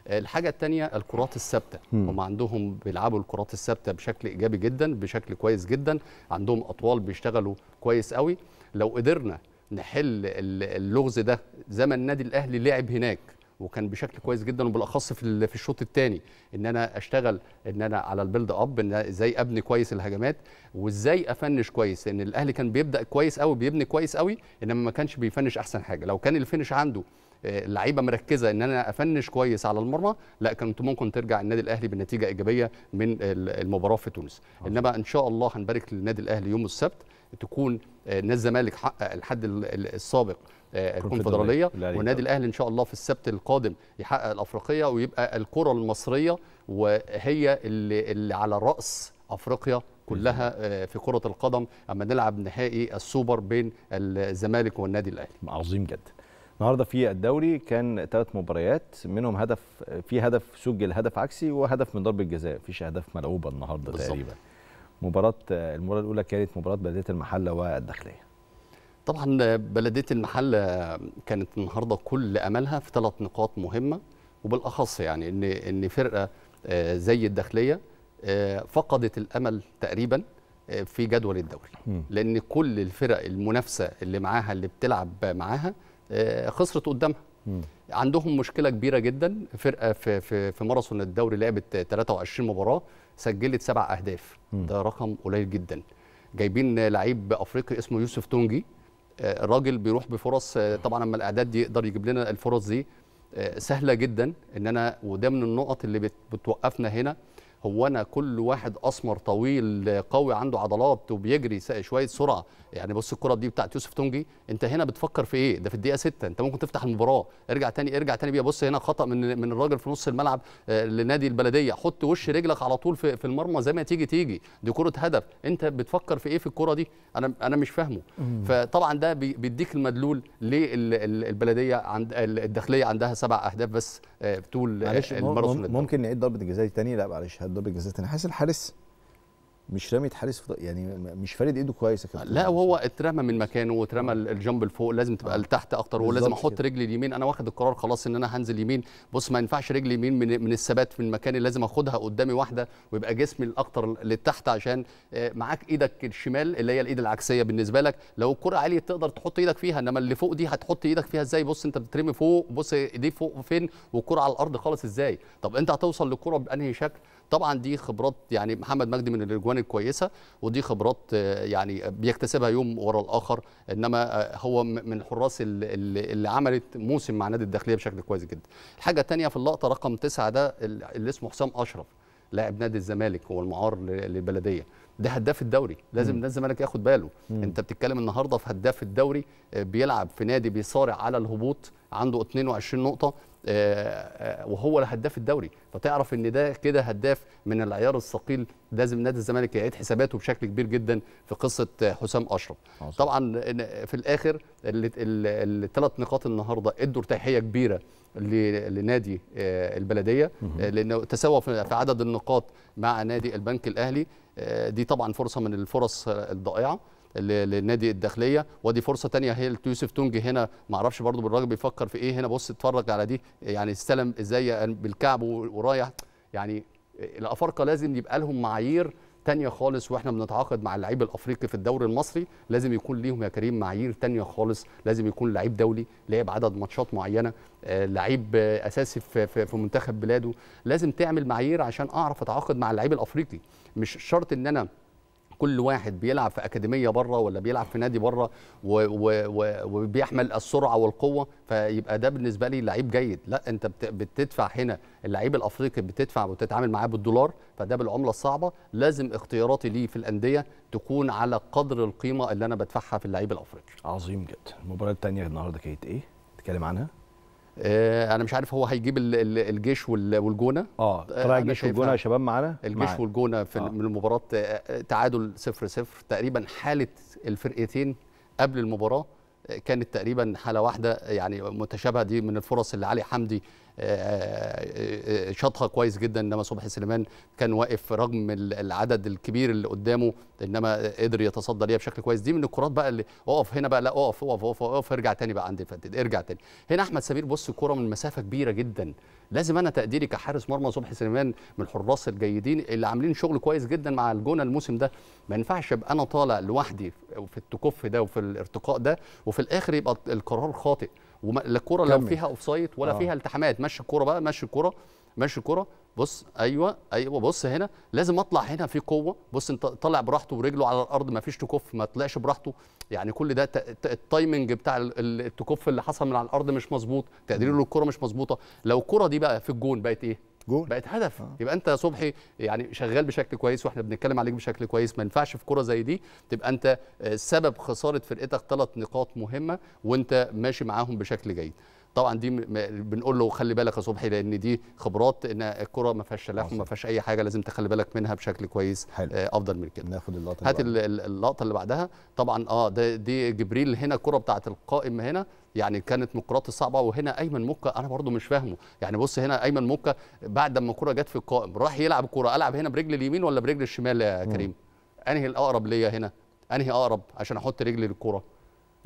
الحاجة الثانية الكرات الثابتة هم عندهم بيلعبوا الكرات الثابتة بشكل إيجابي جدا بشكل كويس جدا عندهم أطوال بيشتغلوا كويس قوي لو قدرنا نحل اللغز ده زي ما النادي الأهلي لعب هناك وكان بشكل كويس جدا وبالاخص في في الشوط الثاني ان انا اشتغل ان انا على البيلد اب ان ازاي ابني كويس الهجمات وازاي افنش كويس لان الاهلي كان بيبدا كويس قوي بيبني كويس قوي انما ما كانش بيفنش احسن حاجه لو كان الفينش عنده آه، اللعيبه مركزه ان انا افنش كويس على المرمى لا كانت ممكن ترجع النادي الاهلي بنتيجه ايجابيه من المباراه في تونس انما ان شاء الله هنبارك للنادي الاهلي يوم السبت تكون آه، نادي الزمالك حقق الحد السابق آه، الكونفدراليه والنادي الاهلي ان شاء الله في السبت القادم يحقق الافريقيه ويبقى الكره المصريه وهي اللي, اللي على راس افريقيا كلها آه، في كره القدم اما نلعب نهائي السوبر بين الزمالك والنادي الاهلي عظيم جدا النهارده في الدوري كان ثلاث مباريات منهم هدف في هدف سجل هدف عكسي وهدف من ضربه جزاء مفيش اهداف ملعوبه النهارده تقريبا مباراه المباراه الاولى كانت مباراه بلديه المحله والداخليه طبعا بلديه المحل كانت النهارده كل املها في ثلاث نقاط مهمه وبالاخص يعني ان ان فرقه آه، زي الداخليه آه، فقدت الامل تقريبا آه، في جدول الدوري لان كل الفرق المنافسه اللي معاها اللي بتلعب معاها خسرت قدامها عندهم مشكله كبيره جدا فرقه في في, في ماراثون الدوري لعبت 23 مباراه سجلت سبع اهداف ده رقم قليل جدا جايبين لعيب افريقي اسمه يوسف تونجي الراجل بيروح بفرص طبعا اما الاعداد يقدر يجيب لنا الفرص دي آه، سهله جدا ان انا وده من النقط اللي بتوقفنا هنا هو انا كل واحد اسمر طويل قوي عنده عضلات وبيجري شويه سرعه يعني بص الكره دي بتاعت يوسف تونجي انت هنا بتفكر في ايه ده في الدقيقه 6 انت ممكن تفتح المباراه ارجع تاني ارجع تاني بيها بص هنا خطا من من الراجل في نص الملعب آه، لنادي البلديه حط وش رجلك على طول في, في المرمى زي ما تيجي تيجي دي كره هدف انت بتفكر في ايه في الكره دي انا انا مش فاهمه فطبعا ده بيديك المدلول للبلديه عند الداخليه عندها سبع اهداف بس آه، طول آه، الماراثون ممكن نعيد ضربه الجزاء تاني لا معلش هات ضربه الجزاء تاني حاسس الحارس مش رامي حارس يعني مش فارد ايده كويس كده لا وهو اترمى من مكانه واترمى الجنب لفوق لازم تبقى آه. لتحت اكتر ولازم احط رجلي اليمين انا واخد القرار خلاص ان انا هنزل يمين بص ما ينفعش رجلي يمين من, من الثبات في المكان اللي لازم اخدها قدامي واحده ويبقى جسمي الاكتر لتحت عشان آه، معاك ايدك الشمال اللي هي الايد العكسيه بالنسبه لك لو الكره عاليه تقدر تحط ايدك فيها انما اللي فوق دي هتحط ايدك فيها ازاي بص انت بتترمي فوق بص دي فوق فين والكره على الارض خالص ازاي طب انت هتوصل للكره بانهي شكل طبعا دي خبرات يعني محمد مجدي من الاجوان الكويسه ودي خبرات آه، يعني بيكتسبها يوم ورا الاخر انما آه، هو من الحراس اللي عملت موسم مع نادي الداخليه بشكل كويس جدا الحاجه الثانيه في اللقطه رقم تسعة ده اللي اسمه حسام اشرف لاعب نادي الزمالك هو المعار للبلديه ده هداف الدوري لازم نادي الزمالك ياخد باله مم. انت بتتكلم النهارده في هداف الدوري آه، بيلعب في نادي بيصارع على الهبوط عنده 22 نقطه آه، آه، وهو هداف الدوري فتعرف ان ده كده هداف من العيار الثقيل لازم نادي الزمالك يعيد حساباته بشكل كبير جدا في قصه حسام اشرف طبعا في الاخر الثلاث نقاط النهارده ادوا ارتياحيه كبيره لنادي آه، البلديه آه، لانه تساوى في عدد النقاط مع نادي البنك الاهلي آه، دي طبعا فرصه من الفرص الضائعه لنادي الداخليه ودي فرصه تانية هي يوسف تونج هنا ما اعرفش برضه بالراجل بيفكر في ايه هنا بص اتفرج على دي يعني استلم ازاي بالكعب ورايح يعني الافارقه لازم يبقى لهم معايير تانية خالص واحنا بنتعاقد مع اللعيب الافريقي في الدوري المصري لازم يكون ليهم يا كريم معايير تانية خالص لازم يكون لعيب دولي لعب عدد ماتشات معينه آه، لعيب اساسي في منتخب بلاده لازم تعمل معايير عشان اعرف اتعاقد مع اللعيب الافريقي مش شرط ان انا كل واحد بيلعب في اكاديميه بره ولا بيلعب في نادي بره وبيحمل السرعه والقوه فيبقى ده بالنسبه لي لعيب جيد لا انت بتدفع هنا اللعيب الافريقي بتدفع وتتعامل معاه بالدولار فده بالعمله الصعبه لازم اختياراتي ليه في الانديه تكون على قدر القيمه اللي انا بدفعها في اللعيب الافريقي عظيم جدا المباراه الثانيه النهارده كانت ايه نتكلم عنها آه، انا مش عارف هو هيجيب الجيش والجونه اه, آه، طلع الجيش والجونه يا شباب معانا الجيش معنا. والجونه في آه. من مباراه آه، تعادل 0 0 تقريبا حاله الفرقتين قبل المباراه كانت تقريبا حاله واحده يعني متشابهه دي من الفرص اللي علي حمدي آه، آه، آه، شاطها كويس جدا انما صبحي سليمان كان واقف رغم العدد الكبير اللي قدامه انما قدر يتصدى ليها بشكل كويس دي من الكرات بقى اللي اقف هنا بقى لا اقف اقف اقف اقف ارجع تاني بقى عند الفتد ارجع تاني هنا احمد سمير بص الكوره من مسافه كبيره جدا لازم انا تقديري كحارس مرمى صبحي سليمان من الحراس الجيدين اللي عاملين شغل كويس جدا مع الجونه الموسم ده ما ينفعش ابقى انا طالع لوحدي في التكف ده وفي الارتقاء ده وفي الاخر يبقى القرار خاطئ والكوره لو فيها اوف ولا آه. فيها التحامات مشي الكوره بقى مشي الكوره مشي الكوره بص ايوه ايوه بص هنا لازم اطلع هنا في قوه بص انت طلع براحته ورجله على الارض ما فيش تكف ما طلعش براحته يعني كل ده التايمنج بتاع التكف اللي حصل من على الارض مش مظبوط تقديره للكره مش مظبوطه لو الكره دي بقى في الجون بقت ايه جول بقت هدف آه. يبقى انت يا صبحي يعني شغال بشكل كويس واحنا بنتكلم عليك بشكل كويس ما ينفعش في كره زي دي تبقى انت آه، سبب خساره فرقتك ثلاث نقاط مهمه وانت ماشي معاهم بشكل جيد طبعا دي بنقول له خلي بالك يا صبحي لان دي خبرات ان الكره ما فيهاش شلاح وما فيهاش اي حاجه لازم تخلي بالك منها بشكل كويس حلو. آه، افضل من كده ناخد اللقطه هات اللقطه اللي بعدها طبعا اه ده دي جبريل هنا الكره بتاعه القائم هنا يعني كانت مقراته صعبه وهنا ايمن مكه انا برضو مش فاهمه يعني بص هنا ايمن مكه بعد ما الكره جت في القائم راح يلعب كره العب هنا برجل اليمين ولا برجل الشمال يا كريم انهي الاقرب ليا هنا انهي اقرب عشان احط رجلي للكره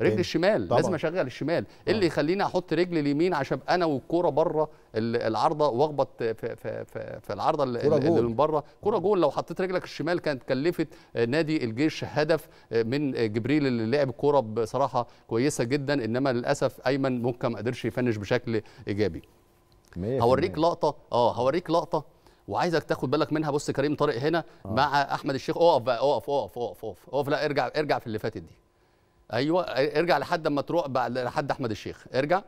رجل الشمال طبعا. لازم اشغل الشمال ايه اللي آه. يخليني احط رجلي اليمين عشان انا والكوره بره العارضه واخبط في, في, في, في العارضه اللي من بره كوره جول لو حطيت رجلك الشمال كانت كلفت آه، نادي الجيش هدف آه، من جبريل اللي لعب كوره بصراحه كويسه جدا انما للاسف ايمن ممكن ما قدرش يفنش بشكل ايجابي هوريك لقطه اه هوريك لقطه وعايزك تاخد بالك منها بص كريم طارق هنا آه. مع احمد الشيخ اقف بقى اقف اقف اقف اقف لا ارجع ارجع في اللي فاتت دي ايوه ارجع لحد اما تروح لحد احمد الشيخ ارجع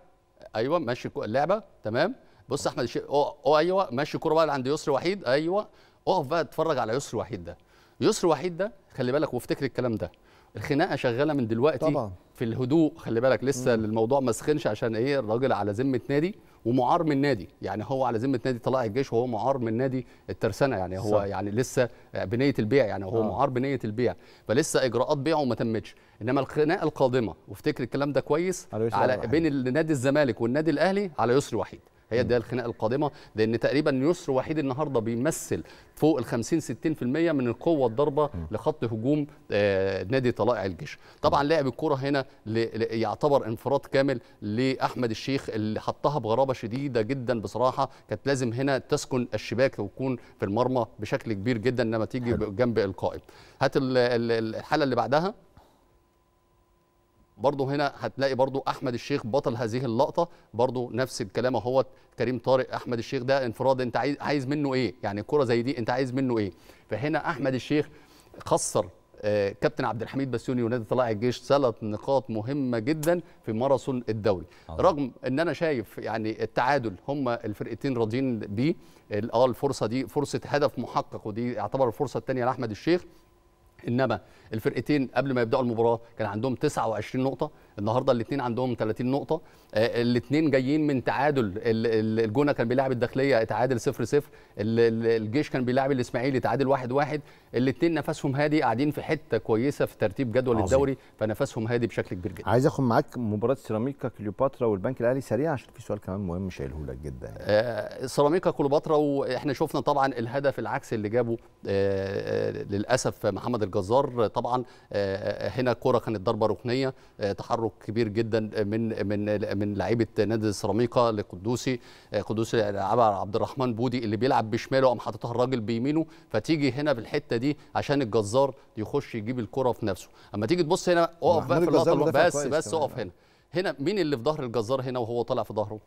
ايوه ماشي اللعبه تمام بص احمد الشيخ اه ايوه ماشي الكوره بقى عند يسر وحيد ايوه اقف بقى اتفرج على يسر وحيد ده يسر وحيد ده خلي بالك وافتكر الكلام ده الخناقه شغاله من دلوقتي طبعا. في الهدوء خلي بالك لسه مم. الموضوع ما سخنش عشان ايه الراجل على ذمه نادي ومعار من نادي يعني هو على ذمه نادي طلائع الجيش وهو معار من نادي الترسانه يعني هو صح. يعني لسه بنيه البيع يعني هو آه. معار بنيه البيع فلسه اجراءات بيعه ما تمتش انما الخناقه القادمه وافتكر الكلام ده كويس على, على بين نادي الزمالك والنادي الاهلي على يسري وحيد هي دي الخناقه القادمه لان تقريبا يسر وحيد النهارده بيمثل فوق ال 50 60% من القوه الضاربه لخط هجوم آه، نادي طلائع الجيش طبعا لاعب الكره هنا يعتبر انفراد كامل لاحمد الشيخ اللي حطها بغرابه شديده جدا بصراحه كانت لازم هنا تسكن الشباك وتكون في المرمى بشكل كبير جدا لما تيجي جنب القائد هات الحاله اللي بعدها برضه هنا هتلاقي برضه احمد الشيخ بطل هذه اللقطه برضه نفس الكلام هو كريم طارق احمد الشيخ ده انفراد انت عايز عايز منه ايه يعني الكره زي دي انت عايز منه ايه فهنا احمد الشيخ خسر آه، كابتن عبد الحميد بسيوني ونادي طلائع الجيش ثلاث نقاط مهمه جدا في ماراثون الدوري عظيم. رغم ان انا شايف يعني التعادل هم الفرقتين راضيين بيه اه الفرصه دي فرصه هدف محقق ودي يعتبر الفرصه الثانيه لاحمد الشيخ انما الفرقتين قبل ما يبداوا المباراه كان عندهم 29 نقطه النهارده الاثنين عندهم 30 نقطه آه، الاثنين جايين من تعادل الجونه كان بيلعب الداخليه اتعادل 0 0 الجيش كان بيلعب الاسماعيلي اتعادل 1 1 الاثنين نفسهم هادي قاعدين في حته كويسه في ترتيب جدول الدوري فنفسهم هادي بشكل كبير جدا عايز اخد معاك مباراه سيراميكا كليوباترا والبنك الاهلي سريعا عشان في سؤال كمان مهم شايله لك جدا يعني. سيراميكا كليوباترا واحنا شفنا طبعا الهدف العكسي اللي جابه آه، للاسف محمد الجزار طبعا آه، آه، هنا الكوره كانت ضربه ركنيه آه، تحرك كبير جدا من من من لعيبه نادي السيراميكا لقدوسي قدوسي لعبها عبد الرحمن بودي اللي بيلعب بشماله قام حاططها الراجل بيمينه فتيجي هنا بالحته دي عشان الجزار يخش يجيب الكره في نفسه اما تيجي تبص هنا اقف بقى في اللقطه بس بس اقف هنا هنا مين اللي في ظهر الجزار هنا وهو طالع في ظهره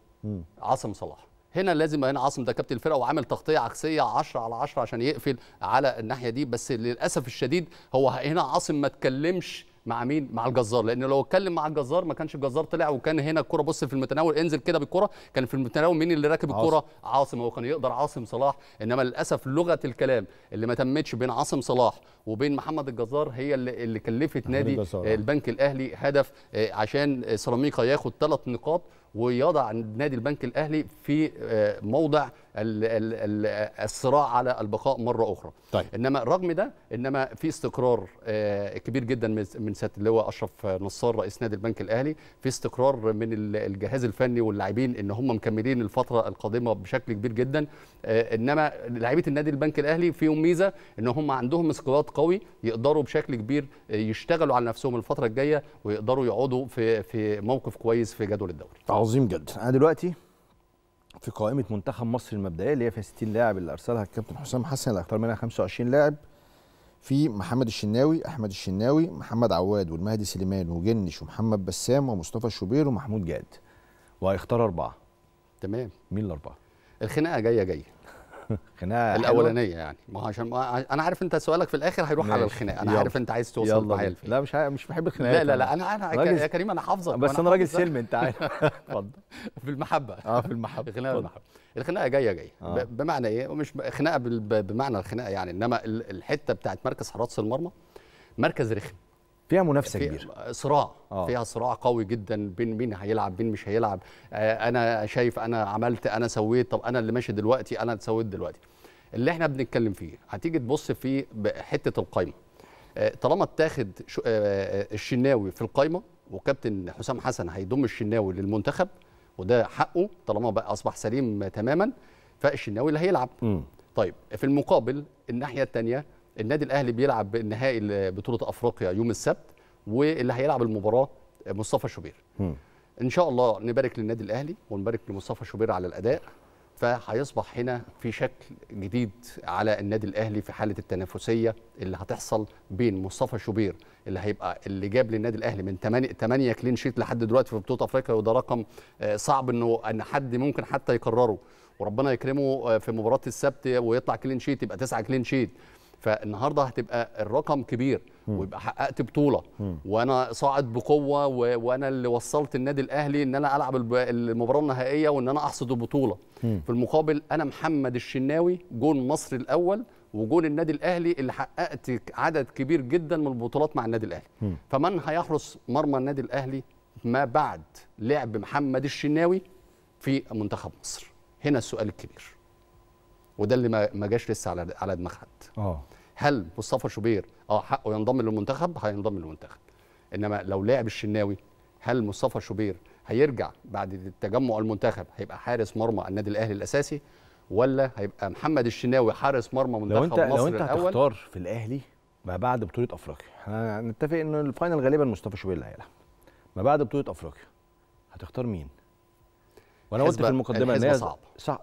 عاصم صلاح هنا لازم هنا عاصم ده كابتن الفرقه وعامل تغطيه عكسيه 10 على 10 عشان يقفل على الناحيه دي بس للاسف الشديد هو هنا عاصم ما اتكلمش مع مين مع الجزار لان لو اتكلم مع الجزار ما كانش الجزار طلع وكان هنا الكره بص في المتناول انزل كده بالكره كان في المتناول مين اللي راكب الكره عاصم هو كان يقدر عاصم صلاح انما للاسف لغه الكلام اللي ما تمتش بين عاصم صلاح وبين محمد الجزار هي اللي, اللي كلفت نادي البنك الاهلي هدف آه، عشان سيراميكا ياخد ثلاث نقاط ويضع نادي البنك الاهلي في آه، موضع الصراع على البقاء مره اخرى طيب. انما رغم ده انما في استقرار آه، كبير جدا من سياده اللواء اشرف نصار رئيس نادي البنك الاهلي في استقرار من الجهاز الفني واللاعبين ان هم مكملين الفتره القادمه بشكل كبير جدا آه، انما لعيبه النادي البنك الاهلي فيهم ميزه ان هم عندهم سكواد قوي يقدروا بشكل كبير آه، يشتغلوا على نفسهم الفتره الجايه ويقدروا يقعدوا في في موقف كويس في جدول الدوري عظيم جدا انا دلوقتي في قائمه منتخب مصر المبدئيه اللي هي فيها 60 لاعب اللي ارسلها الكابتن حسام حسن اللي اختار منها 25 لاعب في محمد الشناوي احمد الشناوي محمد عواد والمهدي سليمان وجنش ومحمد بسام ومصطفى شوبير ومحمود جاد وهيختار اربعه تمام مين الاربعه الخناقه جايه جايه خناقه الاولانيه يعني ما عشان ما انا عارف انت سؤالك في الاخر هيروح ماشي. على الخناقه انا يلا. عارف انت عايز توصل معايا لا مش مش بحب الخناقات لا لا لا انا انا يا كريم انا حافظك بس انا راجل سلمي انت عارف اتفضل في المحبه اه في المحبه الخناقه المحبه الخناقه جايه جايه آه. بمعنى ايه ومش خناقه بمعنى الخناقه يعني انما الحته بتاعت مركز حراسه المرمى مركز رخم فيها منافسه في كبيره صراع آه. فيها صراع قوي جدا بين مين هيلعب بين مش هيلعب آه انا شايف انا عملت انا سويت طب انا اللي ماشي دلوقتي انا سويت دلوقتي اللي احنا بنتكلم فيه هتيجي تبص في حته القايمه آه طالما اتاخد آه،, آه الشناوي في القايمه وكابتن حسام حسن هيضم الشناوي للمنتخب وده حقه طالما بقى اصبح سليم تماما فالشناوي اللي هيلعب م. طيب في المقابل الناحيه الثانيه النادي الاهلي بيلعب نهائي بطوله افريقيا يوم السبت واللي هيلعب المباراه مصطفى شوبير ان شاء الله نبارك للنادي الاهلي ونبارك لمصطفى شوبير على الاداء فهيصبح هنا في شكل جديد على النادي الاهلي في حاله التنافسيه اللي هتحصل بين مصطفى شوبير اللي هيبقى اللي جاب للنادي الاهلي من 8 8 كلين شيت لحد دلوقتي في بطوله افريقيا وده رقم آه، صعب انه ان حد ممكن حتى يكرره وربنا يكرمه آه، في مباراه السبت ويطلع كلين شيت يبقى 9 كلين شيت فالنهارده هتبقى الرقم كبير ويبقى حققت بطوله وانا صاعد بقوه و... وانا اللي وصلت النادي الاهلي ان انا العب الب... المباراه النهائيه وان انا احصد البطوله في المقابل انا محمد الشناوي جون مصر الاول وجون النادي الاهلي اللي حققت عدد كبير جدا من البطولات مع النادي الاهلي فمن هيحرس مرمى النادي الاهلي ما بعد لعب محمد الشناوي في منتخب مصر هنا السؤال الكبير وده اللي ما جاش لسه على على دماغ حد اه هل مصطفى شوبير اه حقه ينضم للمنتخب هينضم للمنتخب انما لو لاعب الشناوي هل مصطفى شوبير هيرجع بعد تجمع المنتخب هيبقى حارس مرمى النادي الاهلي الاساسي ولا هيبقى محمد الشناوي حارس مرمى منتخب مصر الاول لو انت لو انت هتختار في الاهلي ما بعد بطوله افريقيا هنتفق ان الفاينل غالبا مصطفى شوبير اللي هيلعب ما بعد بطوله افريقيا هتختار مين وانا قلت في المقدمه ان هي صعبه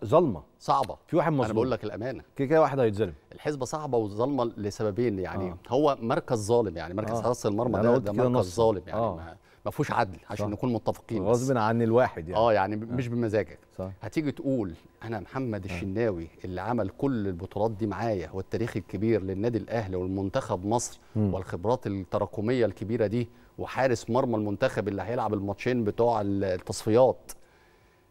ظلمه صعبه في واحد مظلوم انا بقول لك الامانه كده كده واحد هيتظلم الحسبه صعبه وظلمه لسببين يعني آه. هو مركز ظالم يعني مركز آه. حراسه آه. المرمى يعني ده, ده مركز ظالم يعني آه. ما فيهوش عدل عشان صح. نكون متفقين غصب عن الواحد يعني اه يعني آه. مش بمزاجك صح. هتيجي تقول انا محمد آه. الشناوي اللي عمل كل البطولات دي معايا والتاريخ الكبير للنادي الاهلي والمنتخب مصر م. والخبرات التراكميه الكبيره دي وحارس مرمى المنتخب اللي هيلعب الماتشين بتوع التصفيات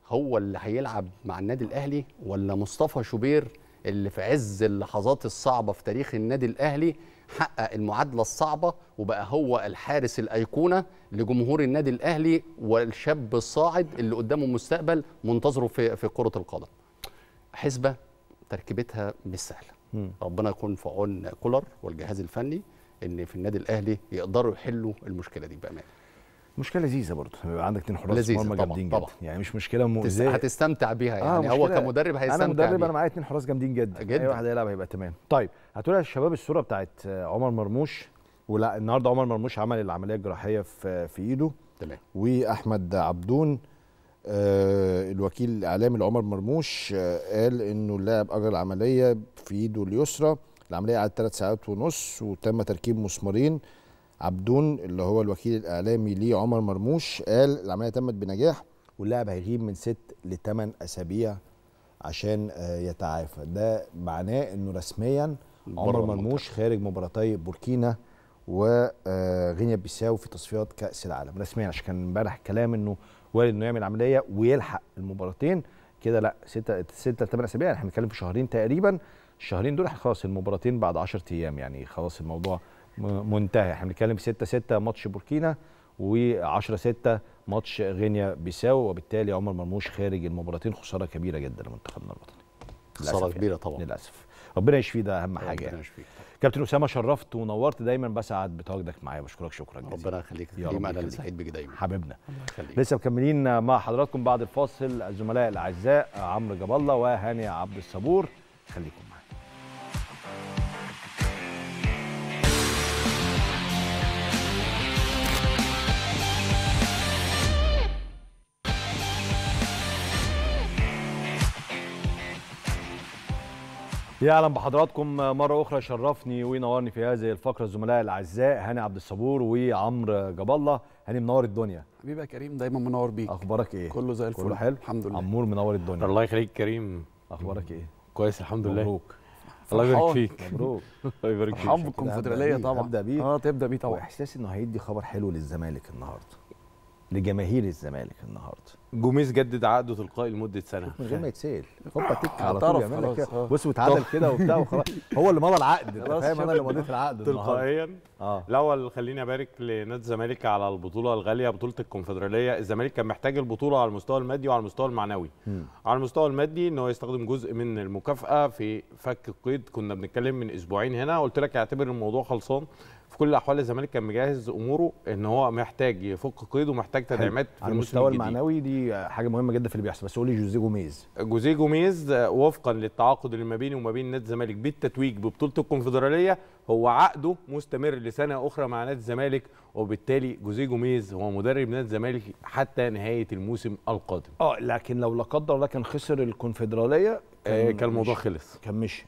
هو اللي هيلعب مع النادي الاهلي ولا مصطفى شوبير اللي في عز اللحظات الصعبه في تاريخ النادي الاهلي حقق المعادله الصعبه وبقى هو الحارس الايقونه لجمهور النادي الاهلي والشاب الصاعد اللي قدامه مستقبل منتظره في في كره القدم. حسبه تركيبتها مش سهله. ربنا يكون في عون كولر والجهاز الفني ان في النادي الاهلي يقدروا يحلوا المشكله دي بامانه. مشكله لذيذه برضه يبقى عندك اثنين حراس مرمى جامدين جدا يعني مش مشكله مؤذيه هتستمتع بيها يعني آه هو كمدرب هيستمتع انا مدرب انا معايا اثنين حراس جامدين جدا جدا اي واحد هيلعب هيبقى تمام طيب هتقولي الشباب يا شباب الصوره بتاعت عمر مرموش ولا النهارده عمر مرموش عمل العمليه الجراحيه في في ايده تمام واحمد عبدون آه الوكيل الاعلامي لعمر مرموش آه قال انه اللاعب اجرى العمليه في ايده اليسرى العمليه قعدت ثلاث ساعات ونص وتم تركيب مسمارين عبدون اللي هو الوكيل الاعلامي لعمر مرموش قال العمليه تمت بنجاح واللاعب هيغيب من ست لثمان اسابيع عشان آه، يتعافى ده معناه انه رسميا عمر مرموش خارج مباراتي بوركينا وغينيا آه، بيساو في تصفيات كاس العالم رسميا عشان كان امبارح كلام انه وارد انه يعمل عمليه ويلحق المباراتين كده لا ستة ستة لثمان اسابيع احنا بنتكلم في شهرين تقريبا الشهرين دول خلاص المباراتين بعد 10 ايام يعني خلاص الموضوع منتهي احنا بنتكلم 6 6 ماتش بوركينا و10 6 ماتش غينيا بيساو وبالتالي عمر مرموش خارج المباراتين خساره كبيره جدا لمنتخبنا الوطني خساره يعني. كبيره يعني. طبعا للاسف ربنا يشفيه ده اهم حاجه ربنا يعني. يشفيه كابتن اسامه شرفت ونورت دايما بسعد بتواجدك معايا بشكرك شكرا جزيلا ربنا يخليك يا رب انا سعيد بيك دايما حبيبنا لسه مكملين مع حضراتكم بعد الفاصل الزملاء الاعزاء عمرو جاب الله وهاني عبد الصبور خليكم معايا يا اهلا بحضراتكم مره اخرى شرفني وينورني في هذه الفقره الزملاء الاعزاء هاني عبد الصبور وعمرو جاب الله هاني منور الدنيا حبيبي يا كريم دايما منور بيك اخبارك ايه كله زي الفل كله حلو الحمد لله عمور منور الدنيا الله يخليك كريم اخبارك ايه كويس الحمد لله مبروك الله يبارك فيك مبروك الله يبارك فيك حب الكونفدراليه طبعا تبدا بيه اه تبدا بيه طبعا واحساس انه هيدي خبر حلو للزمالك النهارده لجماهير الزمالك النهارده جوميز جدد عقده تلقائي لمده سنه من غير ما يتسال هوبا تك على طول يعمل لك آه. بص واتعدل كده وبتاع وخلاص هو اللي مضى العقد انت فاهم انا اللي مضيت العقد تلقائيا اه الاول خليني ابارك لنادي الزمالك على البطوله الغاليه بطوله الكونفدراليه الزمالك كان محتاج البطوله على المستوى المادي وعلى المستوى المعنوي م. على المستوى المادي ان هو يستخدم جزء من المكافاه في فك القيد كنا بنتكلم من اسبوعين هنا قلت لك اعتبر الموضوع خلصان في كل الاحوال الزمالك كان مجهز اموره ان هو محتاج يفك قيده ومحتاج تدعيمات في على المستوى المعنوي دي حاجه مهمه جدا في اللي بيحصل بس قول لي جوزيه جوميز جوزيه جوميز وفقا للتعاقد اللي ما بيني وما بين نادي الزمالك بالتتويج ببطوله الكونفدراليه هو عقده مستمر لسنه اخرى مع نادي الزمالك وبالتالي جوزيه جوميز هو مدرب نادي الزمالك حتى نهايه الموسم القادم اه لكن لو لا قدر الله كان خسر الكونفدراليه آه، كان الموضوع خلص كان مشي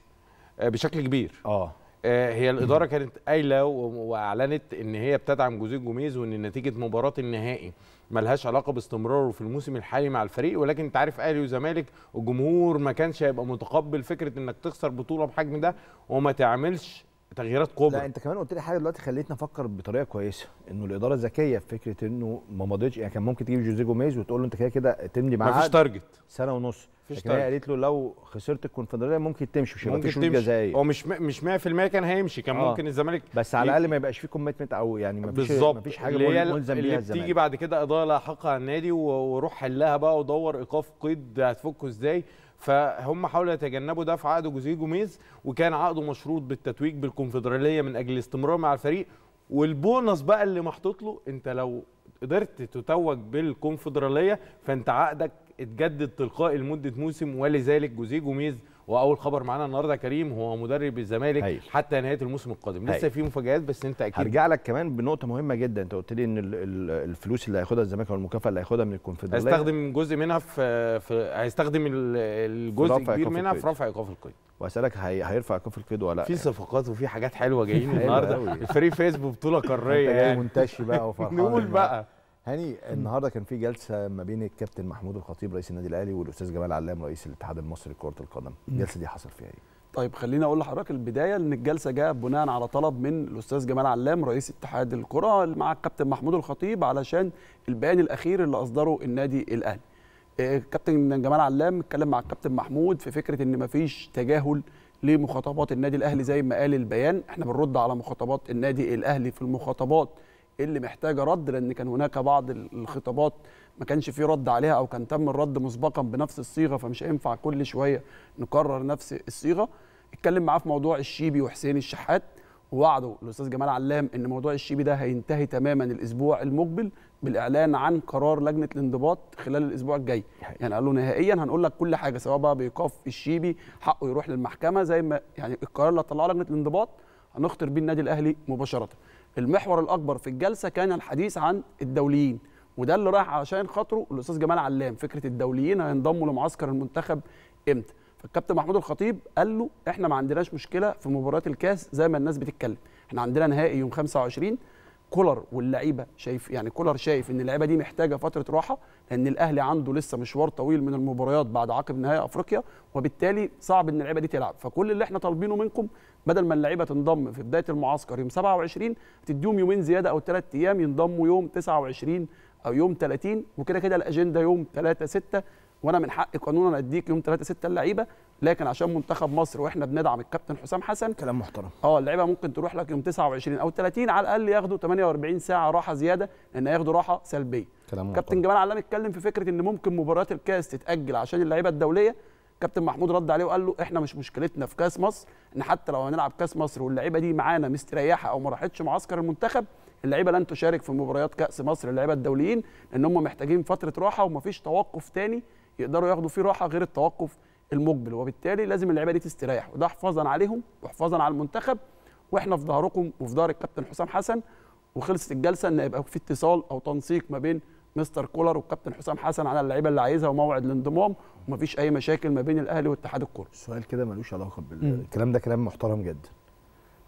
آه، بشكل كبير اه آه، هي الاداره كانت قايله واعلنت ان هي بتدعم جوزيه جوميز وان نتيجه مباراه النهائي ملهاش علاقه باستمراره في الموسم الحالي مع الفريق ولكن انت عارف اهلي وزمالك الجمهور ما كانش هيبقى متقبل فكره انك تخسر بطوله بحجم ده وما تعملش تغييرات كبرى لا انت كمان قلت لي حاجه دلوقتي خليتني افكر بطريقه كويسه انه الاداره ذكيه في فكره انه ما مضيتش يعني كان ممكن تجيب جوزيه جوميز وتقول له انت كده كده تملي معاه مفيش تارجت سنه ونص مفيش هي قالت له لو خسرت الكونفدراليه ممكن تمشي مش ممكن تمشي جزائي هو مش مش 100% كان هيمشي كان آه. ممكن الزمالك بس على الاقل ما يبقاش فيه كوميتمنت او يعني مفيش فيش ما فيش حاجه اللي ملزم بيها الزمالك تيجي بعد كده اداره لا حقها على النادي وروح حلها بقى ودور ايقاف قيد هتفكه ازاي فهم حاولوا يتجنبوا ده في عقد جوزيه جوميز وكان عقده مشروط بالتتويج بالكونفدراليه من اجل الاستمرار مع الفريق والبونص بقى اللي محطوط له انت لو قدرت تتوج بالكونفدراليه فانت عقدك اتجدد تلقائي لمده موسم ولذلك جوزيه جوميز واول خبر معانا النهارده كريم هو مدرب الزمالك هي. حتى نهايه الموسم القادم لسه في مفاجات بس انت اكيد هرجع لك كمان بنقطه مهمه جدا انت قلت لي ان الفلوس اللي هياخدها الزمالك او المكافاه اللي هياخدها من الكونفدراليه هيستخدم جزء منها في, في هيستخدم الجزء الكبير منها في رفع ايقاف القيد واسالك هي... هيرفع ايقاف القيد ولا لا في صفقات وفي حاجات حلوه جايين النهارده الفريق فاز ببطوله قاريه يعني منتشي بقى وفرحان نقول بقى هاني النهارده كان في جلسه ما بين الكابتن محمود الخطيب رئيس النادي الاهلي والاستاذ جمال علام رئيس الاتحاد المصري لكره القدم الجلسه دي حصل فيها ايه طيب خليني اقول لحضرتك البدايه ان الجلسه جاء بناء على طلب من الاستاذ جمال علام رئيس اتحاد الكره مع الكابتن محمود الخطيب علشان البيان الاخير اللي اصدره النادي الاهلي آه، كابتن جمال علام اتكلم مع الكابتن محمود في فكره ان مفيش تجاهل لمخاطبات النادي الاهلي زي ما قال البيان احنا بنرد على مخاطبات النادي الاهلي في المخاطبات اللي محتاجه رد لان كان هناك بعض الخطابات ما كانش في رد عليها او كان تم الرد مسبقا بنفس الصيغه فمش هينفع كل شويه نكرر نفس الصيغه اتكلم معاه في موضوع الشيبي وحسين الشحات ووعده الاستاذ جمال علام ان موضوع الشيبي ده هينتهي تماما الاسبوع المقبل بالاعلان عن قرار لجنه الانضباط خلال الاسبوع الجاي يعني قالوا نهائيا هنقول لك كل حاجه سواء بقى بايقاف الشيبي حقه يروح للمحكمه زي ما يعني القرار اللي طلعه لجنه الانضباط هنخطر بيه النادي الاهلي مباشره المحور الاكبر في الجلسه كان الحديث عن الدوليين وده اللي رايح عشان خاطره الاستاذ جمال علام فكره الدوليين هينضموا لمعسكر المنتخب امتى فالكابتن محمود الخطيب قال له احنا ما عندناش مشكله في مباريات الكاس زي ما الناس بتتكلم احنا عندنا نهائي يوم 25 كولر واللعيبه شايف يعني كولر شايف ان اللعيبه دي محتاجه فتره راحه لان الاهلي عنده لسه مشوار طويل من المباريات بعد عقب نهائي افريقيا وبالتالي صعب ان اللعيبه دي تلعب فكل اللي احنا طالبينه منكم بدل ما اللعيبه تنضم في بدايه المعسكر يوم 27 تديهم يومين زياده او ثلاث ايام ينضموا يوم 29 او يوم 30 وكده كده الاجنده يوم 3 6 وانا من حق قانونا اديك يوم 3 6 اللعيبه لكن عشان منتخب مصر واحنا بندعم الكابتن حسام حسن كلام محترم اه اللعيبه ممكن تروح لك يوم 29 او 30 على الاقل ياخدوا 48 ساعه راحه زياده لان هياخدوا راحه سلبيه كلام محترم كابتن جمال علام اتكلم في فكره ان ممكن مباريات الكاس تتاجل عشان اللعيبه الدوليه كابتن محمود رد عليه وقال له احنا مش مشكلتنا في كاس مصر ان حتى لو هنلعب كاس مصر واللعيبه دي معانا مستريحه او ما راحتش معسكر المنتخب اللعيبه لن تشارك في مباريات كاس مصر اللعيبه الدوليين لان هم محتاجين فتره راحه ومفيش توقف تاني يقدروا ياخدوا فيه راحه غير التوقف المقبل وبالتالي لازم اللعيبه دي تستريح وده حفاظا عليهم وحفاظا على المنتخب واحنا في ظهركم وفي ظهر الكابتن حسام حسن وخلصت الجلسه ان يبقى في اتصال او تنسيق ما بين مستر كولر والكابتن حسام حسن على اللعيبه اللي عايزها وموعد الانضمام ومفيش اي مشاكل ما بين الاهلي واتحاد الكره سؤال كده ملوش علاقه بالكلام ده كلام محترم جدا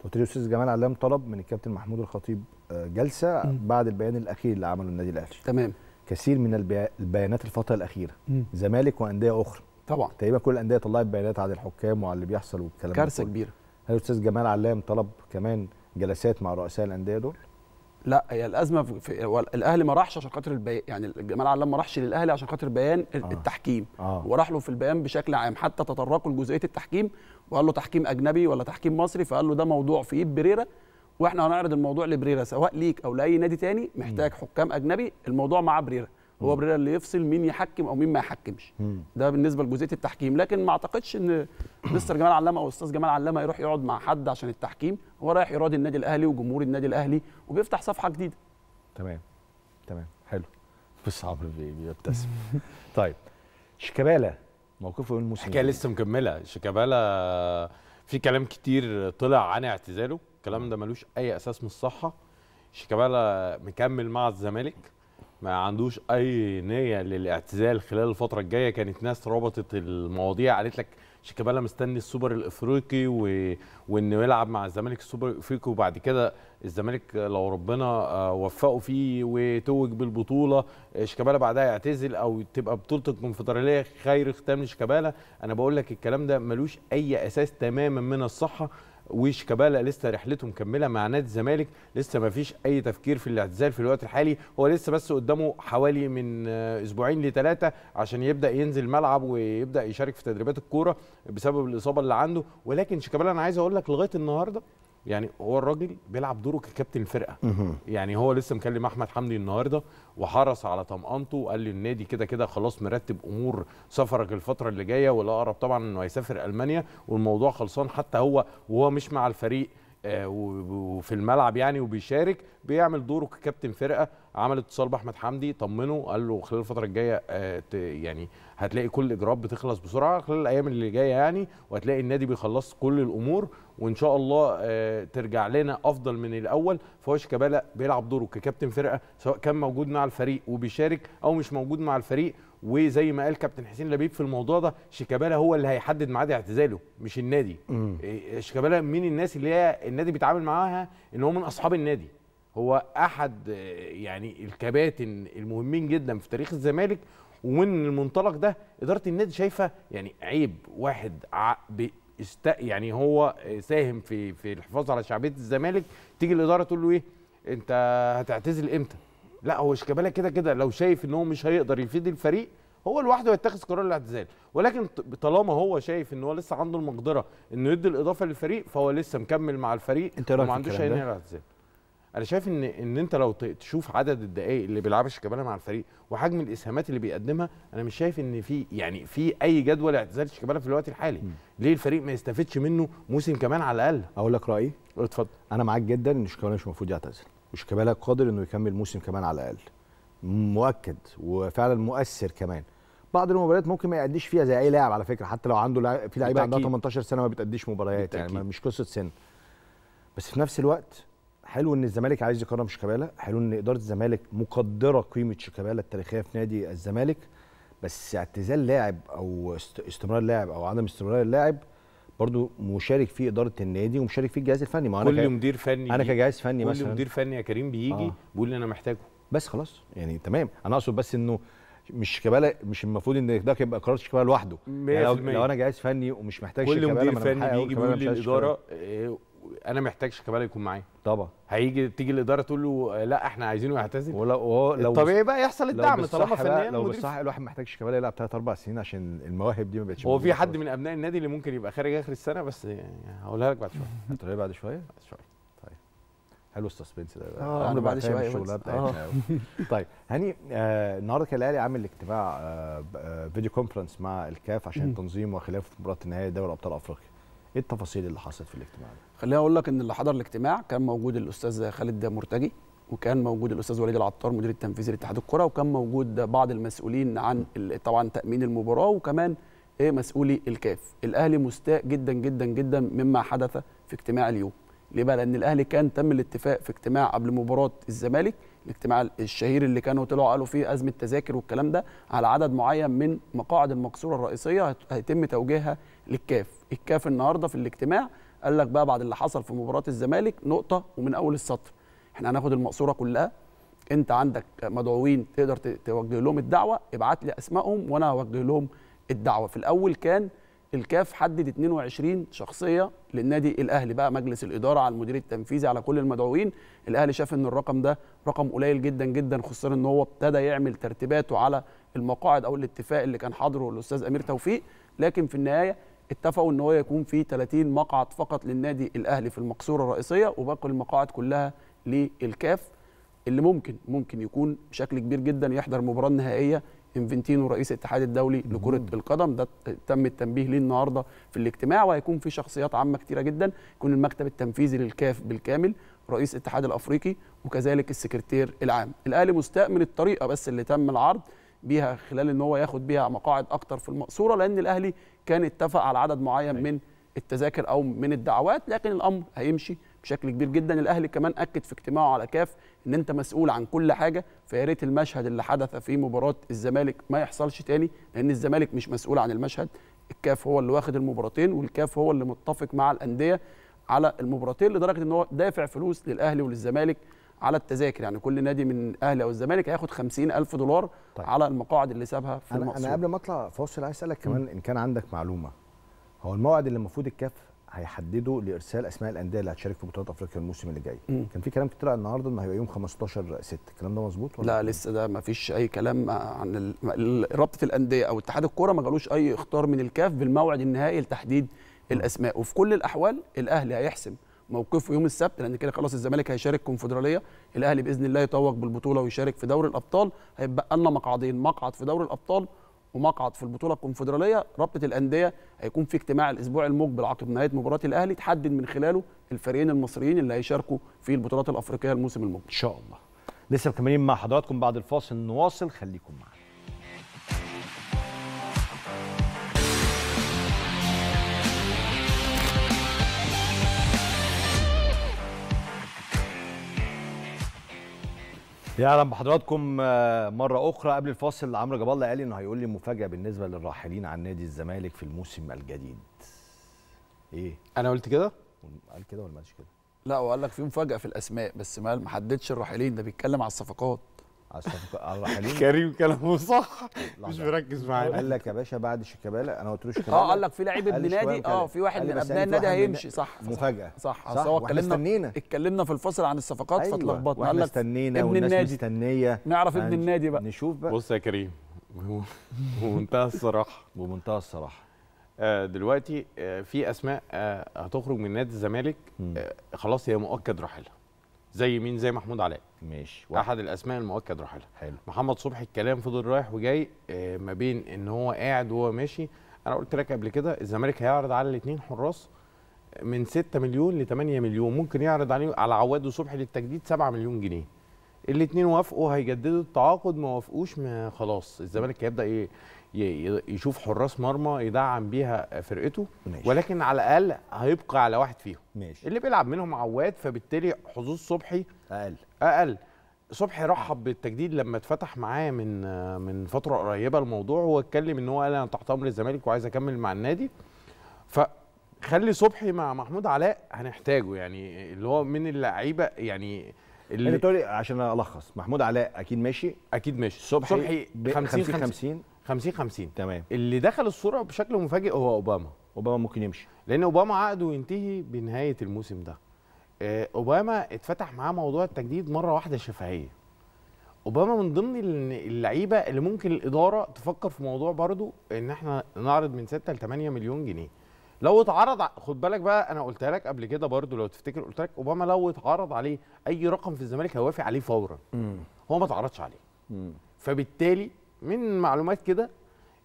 قلت لي استاذ جمال علام طلب من الكابتن محمود الخطيب آه، جلسه م. بعد البيان الاخير اللي عمله النادي الاهلي تمام كثير من البيانات الفتره الاخيره م. زمالك وانديه اخرى طبعا تقريبا كل الانديه طلعت بيانات عن الحكام وعن اللي بيحصل والكلام ده كارثه كبيره هل الاستاذ جمال علام طلب كمان جلسات مع رؤساء الانديه دول لا هي الازمه في الاهلي ما راحش عشان خاطر البيان يعني جمال علام ما راحش للاهلي عشان خاطر بيان آه. التحكيم آه. وراح له في البيان بشكل عام حتى تطرقوا لجزئيه التحكيم وقال له تحكيم اجنبي ولا تحكيم مصري فقال له ده موضوع في ايد بريره واحنا هنعرض الموضوع لبريره سواء ليك او لاي نادي تاني محتاج حكام اجنبي الموضوع مع بريره هو بريرا اللي يفصل مين يحكم او مين ما يحكمش ده بالنسبه لجزئيه التحكيم لكن ما اعتقدش ان مستر جمال علامه او استاذ جمال علامه يروح يقعد مع حد عشان التحكيم هو رايح يراضي النادي الاهلي وجمهور النادي الاهلي وبيفتح صفحه جديده تمام تمام حلو بص عمرو بيبتسم طيب شيكابالا موقفه من الموسم الحكايه لسه مكمله شيكابالا في كلام كتير طلع عن اعتزاله الكلام ده ملوش اي اساس من الصحه شيكابالا مكمل مع الزمالك ما عندوش اي نيه للاعتزال خلال الفتره الجايه كانت ناس ربطت المواضيع قالت لك شيكابالا مستني السوبر الافريقي و... وانه يلعب مع الزمالك السوبر الافريقي وبعد كده الزمالك لو ربنا آه، وفقه فيه وتوج بالبطوله آه، شيكابالا بعدها يعتزل او تبقى بطوله الكونفدراليه خير ختام لشيكابالا انا بقول لك الكلام ده ملوش اي اساس تماما من الصحه وشيكابالا لسه رحلته مكمله مع نادي الزمالك لسه ما فيش اي تفكير في الاعتزال في الوقت الحالي هو لسه بس قدامه حوالي من آه، اسبوعين لثلاثه عشان يبدا ينزل ملعب ويبدا يشارك في تدريبات الكوره بسبب الاصابه اللي عنده ولكن شيكابالا انا عايز اقول لك لغايه النهارده يعني هو الراجل بيلعب دوره ككابتن الفرقه يعني هو لسه مكلم احمد حمدي النهارده وحرص على طمأنته وقال لي النادي كده كده خلاص مرتب امور سفرك الفتره اللي جايه والاقرب طبعا انه هيسافر المانيا والموضوع خلصان حتى هو وهو مش مع الفريق آه، وفي الملعب يعني وبيشارك بيعمل دوره ككابتن فرقه عمل اتصال باحمد حمدي طمنه قال له خلال الفتره الجايه آه، يعني هتلاقي كل الاجراءات بتخلص بسرعه خلال الايام اللي جايه يعني وهتلاقي النادي بيخلص كل الامور وان شاء الله آه، ترجع لنا افضل من الاول فواش كبالا بيلعب دوره ككابتن فرقه سواء كان موجود مع الفريق وبيشارك او مش موجود مع الفريق وزي ما قال كابتن حسين لبيب في الموضوع ده شيكابالا هو اللي هيحدد ميعاد اعتزاله مش النادي إيه، شيكابالا من الناس اللي هي النادي بيتعامل معاها ان هو من اصحاب النادي هو احد آه، يعني الكباتن المهمين جدا في تاريخ الزمالك ومن المنطلق ده اداره النادي شايفه يعني عيب واحد يعني هو ساهم في في الحفاظ على شعبيه الزمالك تيجي الاداره تقول له ايه انت هتعتزل امتى لا هو شيكابالا كده كده لو شايف ان هو مش هيقدر يفيد الفريق هو لوحده يتخذ قرار الاعتزال ولكن طالما هو شايف ان هو لسه عنده المقدره انه يدي الاضافه للفريق فهو لسه مكمل مع الفريق انت إيه وما عندوش اي نيه الاعتزال انا شايف ان ان انت لو تشوف عدد الدقائق اللي بيلعبها شيكابالا مع الفريق وحجم الاسهامات اللي بيقدمها انا مش شايف ان في يعني في اي جدول اعتزال شيكابالا في الوقت الحالي م. ليه الفريق ما يستفدش منه موسم كمان على الاقل اقول لك رايي اتفضل انا معاك جدا ان شيكابالا مش المفروض يعتزل وشيكابالا قادر انه يكمل موسم كمان على الاقل مؤكد وفعلا مؤثر كمان بعض المباريات ممكن ما يأديش فيها زي اي لاعب على فكره حتى لو عنده في لعيبه عندها 18 سنه ما بتأديش مباريات يعني، بالتأكيد. يعني مش قصه سن بس في نفس الوقت حلو ان الزمالك عايز يكرم شيكابالا حلو ان اداره الزمالك مقدره قيمه شيكابالا التاريخيه في نادي الزمالك بس اعتزال لاعب او استمرار لاعب او عدم استمرار اللاعب برضو مشارك فيه اداره النادي ومشارك فيه الجهاز الفني ما انا كل ك... مدير فني انا كجهاز فني كل مثلا كل مدير فني يا كريم بيجي آه. بيقول لي انا محتاجه بس خلاص يعني تمام انا اقصد بس انه مش شيكابالا مش المفروض ان ده يبقى قرار شيكابالا لوحده يعني لو, لو انا جهاز فني ومش محتاج شيكابالا كل مدير فني بيجي بيقول للاداره انا محتاج شيكابالا يكون معايا طبعا هيجي تيجي الاداره تقول له لا احنا عايزينه يعتزل ولو لو طبيعي بقى يحصل الدعم طالما فنيا لو بالصح الواحد محتاج شيكابالا يلعب 3 4 سنين عشان المواهب دي ما بقتش هو في حد من ابناء النادي اللي ممكن يبقى خارج اخر السنه بس هقولها لك بعد شويه هتقولها طيب، بعد شويه؟ بعد شويه طيب حلو السسبنس ده اه عمرو بعد شويه الشغلانه بتاعتنا آه. طيب هاني آه، النهارده كان الاهلي عامل اجتماع آه، فيديو كونفرنس مع الكاف عشان تنظيم وخلاف مباراه النهائي دوري ابطال افريقيا ايه التفاصيل اللي حصلت في الاجتماع ده؟ خليني اقول لك ان اللي حضر الاجتماع كان موجود الاستاذ خالد مرتجي وكان موجود الاستاذ وليد العطار مدير التنفيذي لاتحاد الكره وكان موجود بعض المسؤولين عن طبعا تامين المباراه وكمان ايه مسؤولي الكاف الاهلي مستاء جدا جدا جدا مما حدث في اجتماع اليوم ليه بقى لان الاهلي كان تم الاتفاق في اجتماع قبل مباراه الزمالك الاجتماع الشهير اللي كانوا طلعوا قالوا فيه ازمه تذاكر والكلام ده على عدد معين من مقاعد المقصوره الرئيسيه هيتم توجيهها للكاف الكاف النهارده في الاجتماع قال لك بقى بعد اللي حصل في مباراه الزمالك نقطه ومن اول السطر احنا هناخد المقصوره كلها انت عندك مدعوين تقدر توجه لهم الدعوه ابعت لي اسمائهم وانا هوجه لهم الدعوه في الاول كان الكاف حدد 22 شخصيه للنادي الاهلي بقى مجلس الاداره على المدير التنفيذي على كل المدعوين الاهلي شاف ان الرقم ده رقم قليل جدا جدا خصوصا ان هو ابتدى يعمل ترتيباته على المقاعد او الاتفاق اللي كان حاضره الاستاذ امير توفيق لكن في النهايه اتفقوا ان هو يكون في 30 مقعد فقط للنادي الاهلي في المقصوره الرئيسيه وباقي المقاعد كلها للكاف اللي ممكن ممكن يكون بشكل كبير جدا يحضر مباراه نهائيه انفنتينو رئيس الاتحاد الدولي لكره القدم ده تم التنبيه ليه النهارده في الاجتماع وهيكون في شخصيات عامه كتيره جدا يكون المكتب التنفيذي للكاف بالكامل رئيس الاتحاد الافريقي وكذلك السكرتير العام الاهلي من الطريقه بس اللي تم العرض بيها خلال ان هو ياخد بيها مقاعد اكتر في المقصوره لان الاهلي كان اتفق على عدد معين أيوة. من التذاكر او من الدعوات لكن الامر هيمشي بشكل كبير جدا الاهلي كمان اكد في اجتماعه على كاف ان انت مسؤول عن كل حاجه فيا ريت المشهد اللي حدث في مباراه الزمالك ما يحصلش تاني لان الزمالك مش مسؤول عن المشهد الكاف هو اللي واخد المباراتين والكاف هو اللي متفق مع الانديه على المباراتين لدرجه ان هو دافع فلوس للاهلي وللزمالك على التذاكر يعني كل نادي من الاهلي او الزمالك هياخد 50000 دولار طيب. على المقاعد اللي سابها في أنا انا قبل ما اطلع فاصل عايز اسالك كمان ان كان عندك معلومه هو الموعد اللي المفروض الكاف هيحدده لارسال اسماء الانديه اللي هتشارك في بطولات افريقيا الموسم اللي جاي مم. كان في كلام طلع النهارده ان هيبقى يوم 15 6 الكلام ده مظبوط ولا لا لسه ده ما فيش اي كلام عن رابطه الانديه او اتحاد الكوره ما جالوش اي اختار من الكاف بالموعد النهائي لتحديد الاسماء وفي كل الاحوال الاهلي هيحسم موقفه يوم السبت لان كده خلاص الزمالك هيشارك كونفدراليه الاهلي باذن الله يتوج بالبطوله ويشارك في دوري الابطال هيبقى لنا مقعدين مقعد في دوري الابطال ومقعد في البطوله الكونفدراليه رابطه الانديه هيكون في اجتماع الاسبوع المقبل عقب نهايه مباراه الاهلي تحدد من خلاله الفريقين المصريين اللي هيشاركوا في البطولات الافريقيه الموسم المقبل ان شاء الله لسه مكملين مع حضراتكم بعد الفاصل نواصل خليكم معنا يا اهلا بحضراتكم آه، مرة أخرى قبل الفاصل عمرو جاب الله قال إنه هيقول لي مفاجأة بالنسبة للراحلين عن نادي الزمالك في الموسم الجديد. إيه؟ أنا قلت كده؟ قال كده ولا ما قالش كده؟ لا وقال لك في مفاجأة في الأسماء بس ما حددش الراحلين ده بيتكلم على الصفقات. حليم كريم كلامه صح مش مركز معانا قال لك يا باشا بعد شيكابالا انا قلت له آه، شيكابالا اه قال لك في لعيب ابن نادي اه في واحد من ابناء النادي هيمشي صح مفاجاه صح صح هو اتكلمنا اتكلمنا في الفصل عن الصفقات أيوة. فاتلخبطنا قال لك استنينا ابن النادي مستنيه نعرف ابن النادي بقى نشوف بقى بص يا كريم بمنتهى الصراحه بمنتهى الصراحه آه، دلوقتي آه، في اسماء هتخرج من نادي الزمالك خلاص هي مؤكد رحيلها زي مين زي محمود علاء ماشي احد الاسماء المؤكد رحلها حلو محمد صبحي الكلام فضل رايح وجاي آه، ما بين ان هو قاعد وهو ماشي انا قلت لك قبل كده الزمالك هيعرض على الاثنين حراس آه، من 6 مليون ل 8 مليون ممكن يعرض عليه على عواد وصبحي للتجديد 7 مليون جنيه الاثنين وافقوا هيجددوا التعاقد ما وافقوش ما خلاص الزمالك هيبدا ايه يشوف حراس مرمى يدعم بيها فرقته ماشي. ولكن على الاقل هيبقى على واحد فيهم ماشي. اللي بيلعب منهم عواد فبالتالي حظوظ صبحي اقل اقل صبحي رحب بالتجديد لما اتفتح معاه من من فتره قريبه الموضوع هو اتكلم ان هو قال انا تحت امر الزمالك وعايز اكمل مع النادي فخلي صبحي مع محمود علاء هنحتاجه يعني اللي هو من اللعيبه يعني اللي إيه؟ عشان الخص محمود علاء اكيد ماشي اكيد ماشي صبحي 50 50 50 50 تمام اللي دخل الصوره بشكل مفاجئ هو اوباما اوباما ممكن يمشي لان اوباما عقده ينتهي بنهايه الموسم ده آه، اوباما اتفتح معاه موضوع التجديد مره واحده شفهيه اوباما من ضمن اللعيبه اللي ممكن الاداره تفكر في موضوع برضو ان احنا نعرض من 6 ل 8 مليون جنيه لو اتعرض خد بالك بقى انا قلتها لك قبل كده برضو لو تفتكر قلت لك اوباما لو اتعرض عليه اي رقم في الزمالك هيوافق عليه فورا هو ما اتعرضش عليه فبالتالي من معلومات كده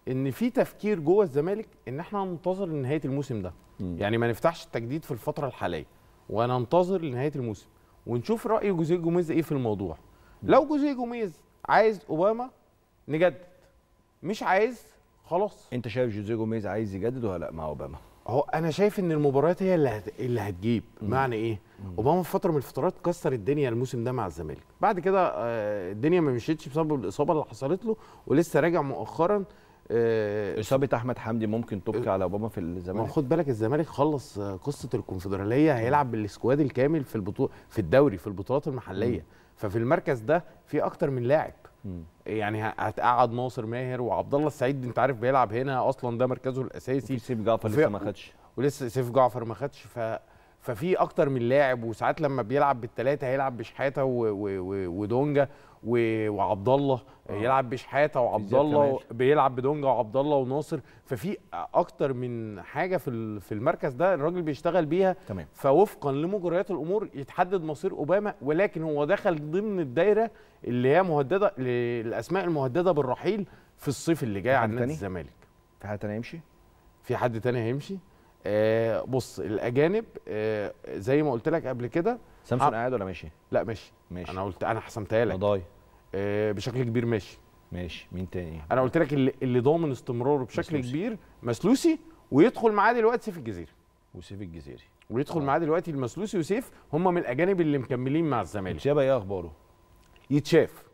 ان في تفكير جوه الزمالك ان احنا ننتظر لنهايه الموسم ده م. يعني ما نفتحش التجديد في الفتره الحاليه وننتظر لنهايه الموسم ونشوف راي جوزيه جوميز ايه في الموضوع م. لو جوزيه جوميز عايز اوباما نجدد مش عايز خلاص انت شايف جوزيه جوميز عايز يجدد ولا لا مع اوباما هو انا شايف ان المباريات هي اللي هت... اللي هتجيب مم. معنى ايه اوباما في فتره من الفترات كسر الدنيا الموسم ده مع الزمالك بعد كده آه، الدنيا ما مشيتش بسبب الاصابه اللي حصلت له ولسه راجع مؤخرا آه، اصابه احمد حمدي ممكن تبكي آه، على اوباما في الزمالك خد بالك الزمالك خلص قصه الكونفدراليه هيلعب بالسكواد الكامل في البطوله في الدوري في البطولات المحليه مم. ففي المركز ده في اكتر من لاعب يعني هتقعد ناصر ماهر وعبد الله السعيد انت عارف بيلعب هنا اصلا ده مركزه الاساسي سيف جعفر لسه ما خدش ولسه سيف جعفر ما خدش ف ففي اكتر من لاعب وساعات لما بيلعب بالثلاثه هيلعب بشحاته ودونجا وعبد الله آه. يلعب بشحاته وعبد الله بيلعب بدونجا وعبد الله وناصر ففي اكتر من حاجه في في المركز ده الراجل بيشتغل بيها تمام. فوفقا لمجريات الامور يتحدد مصير اوباما ولكن هو دخل ضمن الدايره اللي هي مهدده للاسماء المهدده بالرحيل في الصيف اللي جاي عن نادي الزمالك في حد تاني هيمشي في حد تاني هيمشي آه، بص الاجانب آه، زي ما قلت لك قبل كده سامسون قاعد ولا ماشي؟ لا ماشي ماشي انا قلت انا حسمتها لك مضاي آه، بشكل كبير ماشي ماشي مين تاني؟ انا قلت لك اللي, اللي ضامن استمراره بشكل مسلوسي. كبير مسلوسي ويدخل معاه دلوقتي سيف الجزيري وسيف الجزيري ويدخل معاه دلوقتي المسلوسي وسيف هم من الاجانب اللي مكملين مع الزمالك شابه ايه اخباره؟ يتشاف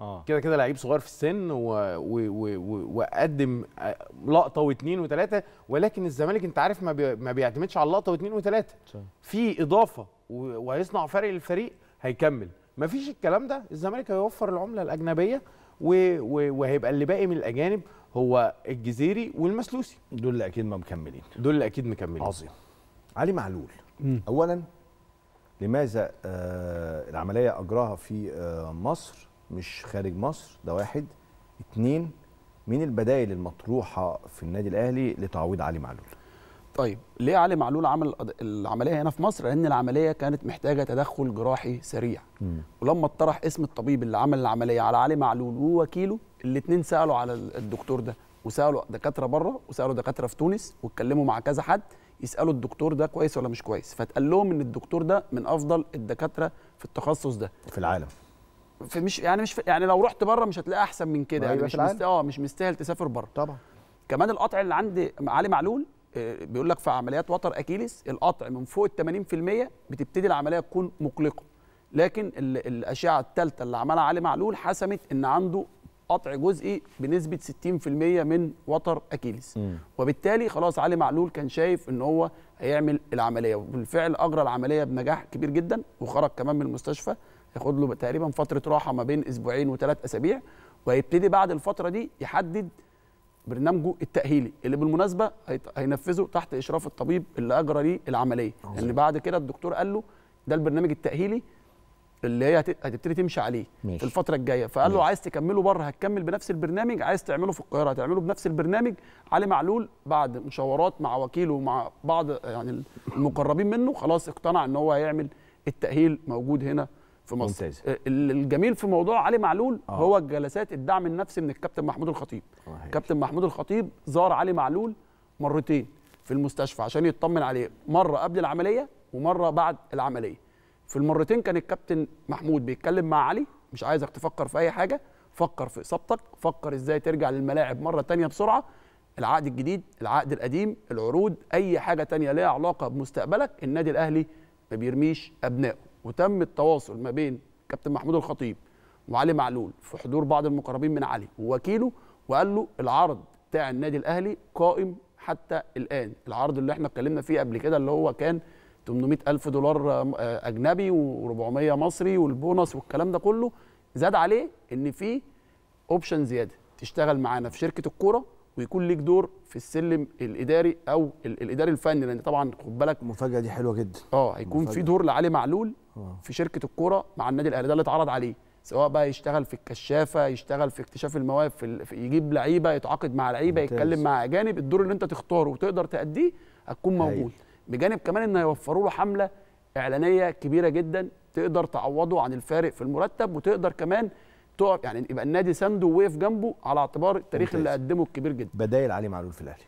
آه. كده كده لعيب صغير في السن و... و... وقدم لقطه واثنين وثلاثه ولكن الزمالك انت عارف ما, بي ما بيعتمدش على اللقطه واثنين وثلاثه في اضافه وهيصنع فرق للفريق هيكمل ما فيش الكلام ده الزمالك هيوفر العمله الاجنبيه وهيبقى اللي باقي من الاجانب هو الجزيري والمسلوسي دول اللي اكيد ما مكملين دول اللي اكيد مكملين عظيم علي معلول مم. اولا لماذا آه العمليه اجراها في آه مصر مش خارج مصر ده واحد اتنين مين البدائل المطروحه في النادي الاهلي لتعويض علي معلول طيب ليه علي معلول عمل العمليه هنا في مصر لان العمليه كانت محتاجه تدخل جراحي سريع م. ولما اتطرح اسم الطبيب اللي عمل العمليه على علي معلول ووكيله الاثنين سالوا على الدكتور ده وسالوا دكاتره بره وسالوا دكاتره في تونس واتكلموا مع كذا حد يسالوا الدكتور ده كويس ولا مش كويس فتقال لهم ان الدكتور ده من افضل الدكاتره في التخصص ده في العالم في مش يعني مش يعني لو رحت بره مش هتلاقي احسن من كده يعني مش مست... اه مش مستاهل تسافر بره طبعا كمان القطع اللي عند علي معلول آه، بيقول لك في عمليات وتر اكيلس القطع من فوق ال 80% بتبتدي العمليه تكون مقلقه لكن الاشعه الثالثه اللي عملها علي معلول حسمت ان عنده قطع جزئي بنسبه 60% من وتر اكيلس وبالتالي خلاص علي معلول كان شايف ان هو هيعمل العمليه وبالفعل اجرى العمليه بنجاح كبير جدا وخرج كمان من المستشفى ياخد له تقريبا فتره راحه ما بين اسبوعين وثلاث اسابيع وهيبتدي بعد الفتره دي يحدد برنامجه التاهيلي اللي بالمناسبه هينفذه تحت اشراف الطبيب اللي اجرى ليه العمليه لان يعني بعد كده الدكتور قال له ده البرنامج التاهيلي اللي هي هتبتدي تمشي عليه ماشي. في الفتره الجايه فقال له عايز تكمله بره هتكمل بنفس البرنامج عايز تعمله في القاهره هتعمله بنفس البرنامج علي معلول بعد مشاورات مع وكيله ومع بعض يعني المقربين منه خلاص اقتنع ان هو هيعمل التاهيل موجود هنا في مصر ممتاز. آه، الجميل في موضوع علي معلول آه. هو جلسات الدعم النفسي من الكابتن محمود الخطيب آه. كابتن محمود الخطيب زار علي معلول مرتين في المستشفى عشان يطمن عليه مره قبل العمليه ومره بعد العمليه في المرتين كان الكابتن محمود بيتكلم مع علي مش عايزك تفكر في اي حاجه فكر في اصابتك فكر ازاي ترجع للملاعب مره تانية بسرعه العقد الجديد العقد القديم العروض اي حاجه تانية ليها علاقه بمستقبلك النادي الاهلي ما بيرميش ابنائه وتم التواصل ما بين كابتن محمود الخطيب وعلي معلول في حضور بعض المقربين من علي ووكيله وقال له العرض بتاع النادي الاهلي قائم حتى الان العرض اللي احنا اتكلمنا فيه قبل كده اللي هو كان 800 ألف دولار آه، أجنبي و400 مصري والبونص والكلام ده كله زاد عليه إن في أوبشن زيادة تشتغل معانا في شركة الكورة ويكون ليك دور في السلم الاداري او الاداري الفني لان طبعا خد بالك المفاجاه دي حلوه جدا اه هيكون في دور لعلي معلول أوه. في شركه الكوره مع النادي الاهلي ده اللي اتعرض عليه سواء بقى يشتغل في الكشافه يشتغل في اكتشاف المواهب في يجيب لعيبه يتعاقد مع لعيبه يتكلم مع اجانب الدور اللي انت تختاره وتقدر تاديه هتكون موجود بجانب كمان ان هيوفروا له حمله اعلانيه كبيره جدا تقدر تعوضه عن الفارق في المرتب وتقدر كمان تقف يعني يبقى النادي سنده ووقف جنبه على اعتبار التاريخ ممتاز. اللي قدمه الكبير جدا بدايل علي معلول في الاهلي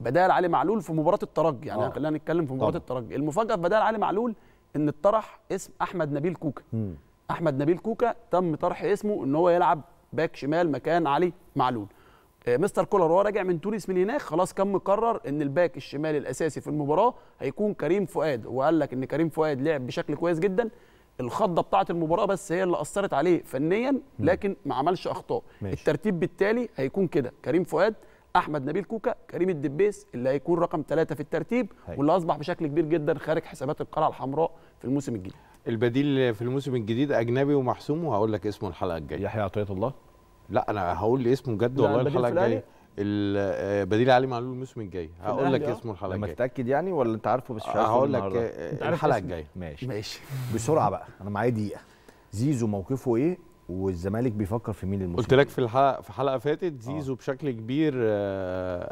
بدايل علي معلول في مباراه الترجي يعني آه. خلينا نتكلم في مباراه طبعا. الترجي المفاجاه في بدايل علي معلول ان اتطرح اسم احمد نبيل كوكا م. احمد نبيل كوكا تم طرح اسمه ان هو يلعب باك شمال مكان علي معلول آه، مستر كولر وهو راجع من تونس من هناك خلاص كان مقرر ان الباك الشمال الاساسي في المباراه هيكون كريم فؤاد وقال لك ان كريم فؤاد لعب بشكل كويس جدا الخضه بتاعه المباراه بس هي اللي اثرت عليه فنيا لكن ما عملش اخطاء ماشي. الترتيب بالتالي هيكون كده كريم فؤاد احمد نبيل كوكا كريم الدبيس اللي هيكون رقم ثلاثة في الترتيب هي. واللي اصبح بشكل كبير جدا خارج حسابات القلعه الحمراء في الموسم الجديد البديل في الموسم الجديد اجنبي ومحسوم وهقول لك اسمه الحلقه الجايه يحيى عطيه الله لا انا هقول لي اسمه جد والله الحلقه الجايه البديل آه، علي معلول الموسم الجاي هقول لك آه. اسمه الحلقه الجايه لما تتاكد يعني ولا انت عارفه بس مش هقول لك آه، الحلقه الجايه ماشي ماشي بسرعه بقى انا معايا دقيقه زيزو موقفه ايه والزمالك بيفكر في مين الموسم قلت لك في الحلقه في حلقه فاتت زيزو آه. بشكل كبير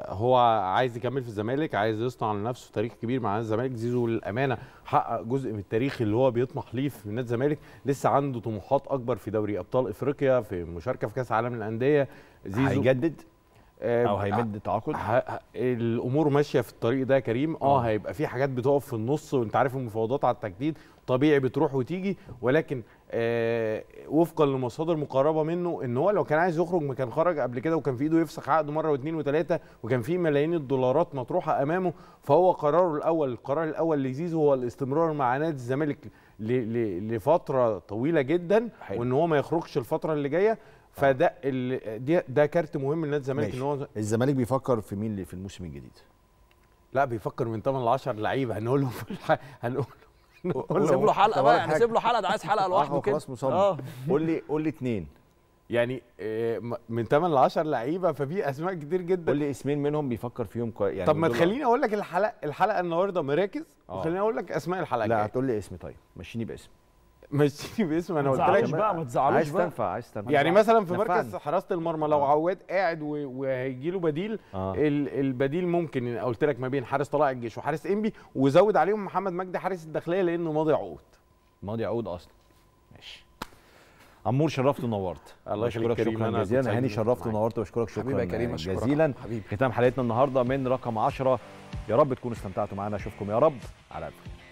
هو عايز يكمل في الزمالك عايز يصنع لنفسه تاريخ كبير مع الزمالك زيزو للامانه حقق جزء من التاريخ اللي هو بيطمح ليه في نادي الزمالك لسه عنده طموحات اكبر في دوري ابطال افريقيا في مشاركه في كاس عالم الانديه زيزو هيجدد آه، او هيمد تعاقد الامور ماشيه في الطريق ده يا كريم آه،, اه هيبقى في حاجات بتقف في النص وانت عارف المفاوضات على التجديد طبيعي بتروح وتيجي ولكن آه وفقا لمصادر مقربه منه ان هو لو كان عايز يخرج ما كان خرج قبل كده وكان في ايده يفسخ عقده مره واثنين وثلاثه وكان في ملايين الدولارات مطروحه امامه فهو قراره الاول القرار الاول لزيزو هو الاستمرار مع نادي الزمالك لفتره طويله جدا حلو. وان هو ما يخرجش الفتره اللي جايه فده ال... ده كارت مهم لنادي الزمالك ان هو الزمالك بيفكر في مين في الموسم الجديد؟ لا بيفكر من 8 ل 10 لعيبه هنقول له هنقول له نسيب له حلقه بقى نسيب له حلقه ده عايز حلقه آه، لوحده كده خلاص مصمم آه. قول لي قول لي اثنين يعني آه، من 8 ل 10 لعيبه ففي اسماء كتير جدا قول لي اسمين منهم بيفكر فيهم كويس يعني طب ما تخليني اقول لك الحلقه الحلقه النهارده مراكز وخليني اقول لك اسماء الحلقه لا هتقول لي اسم طيب مشيني باسم ماشيين باسم انا قلت لك بقى ما تزعلوش عايز تنفع عايز تنفع يعني مثلا في مركز حراسه المرمى لو آه. عواد قاعد وهيجي له بديل آه. البديل ممكن قلت لك ما بين حارس طلائع الجيش وحارس انبي وزود عليهم محمد مجدي حارس الداخليه لانه ماضي عقود ماضي عقود اصلا ماشي عمور شرفت ونورت الله يشكرك شكرا جزيلا هاني شرفت ونورت واشكرك شكرا كريم جزيلا ختام حلقتنا النهارده من رقم 10 يا رب تكونوا استمتعتوا معانا اشوفكم يا رب على الف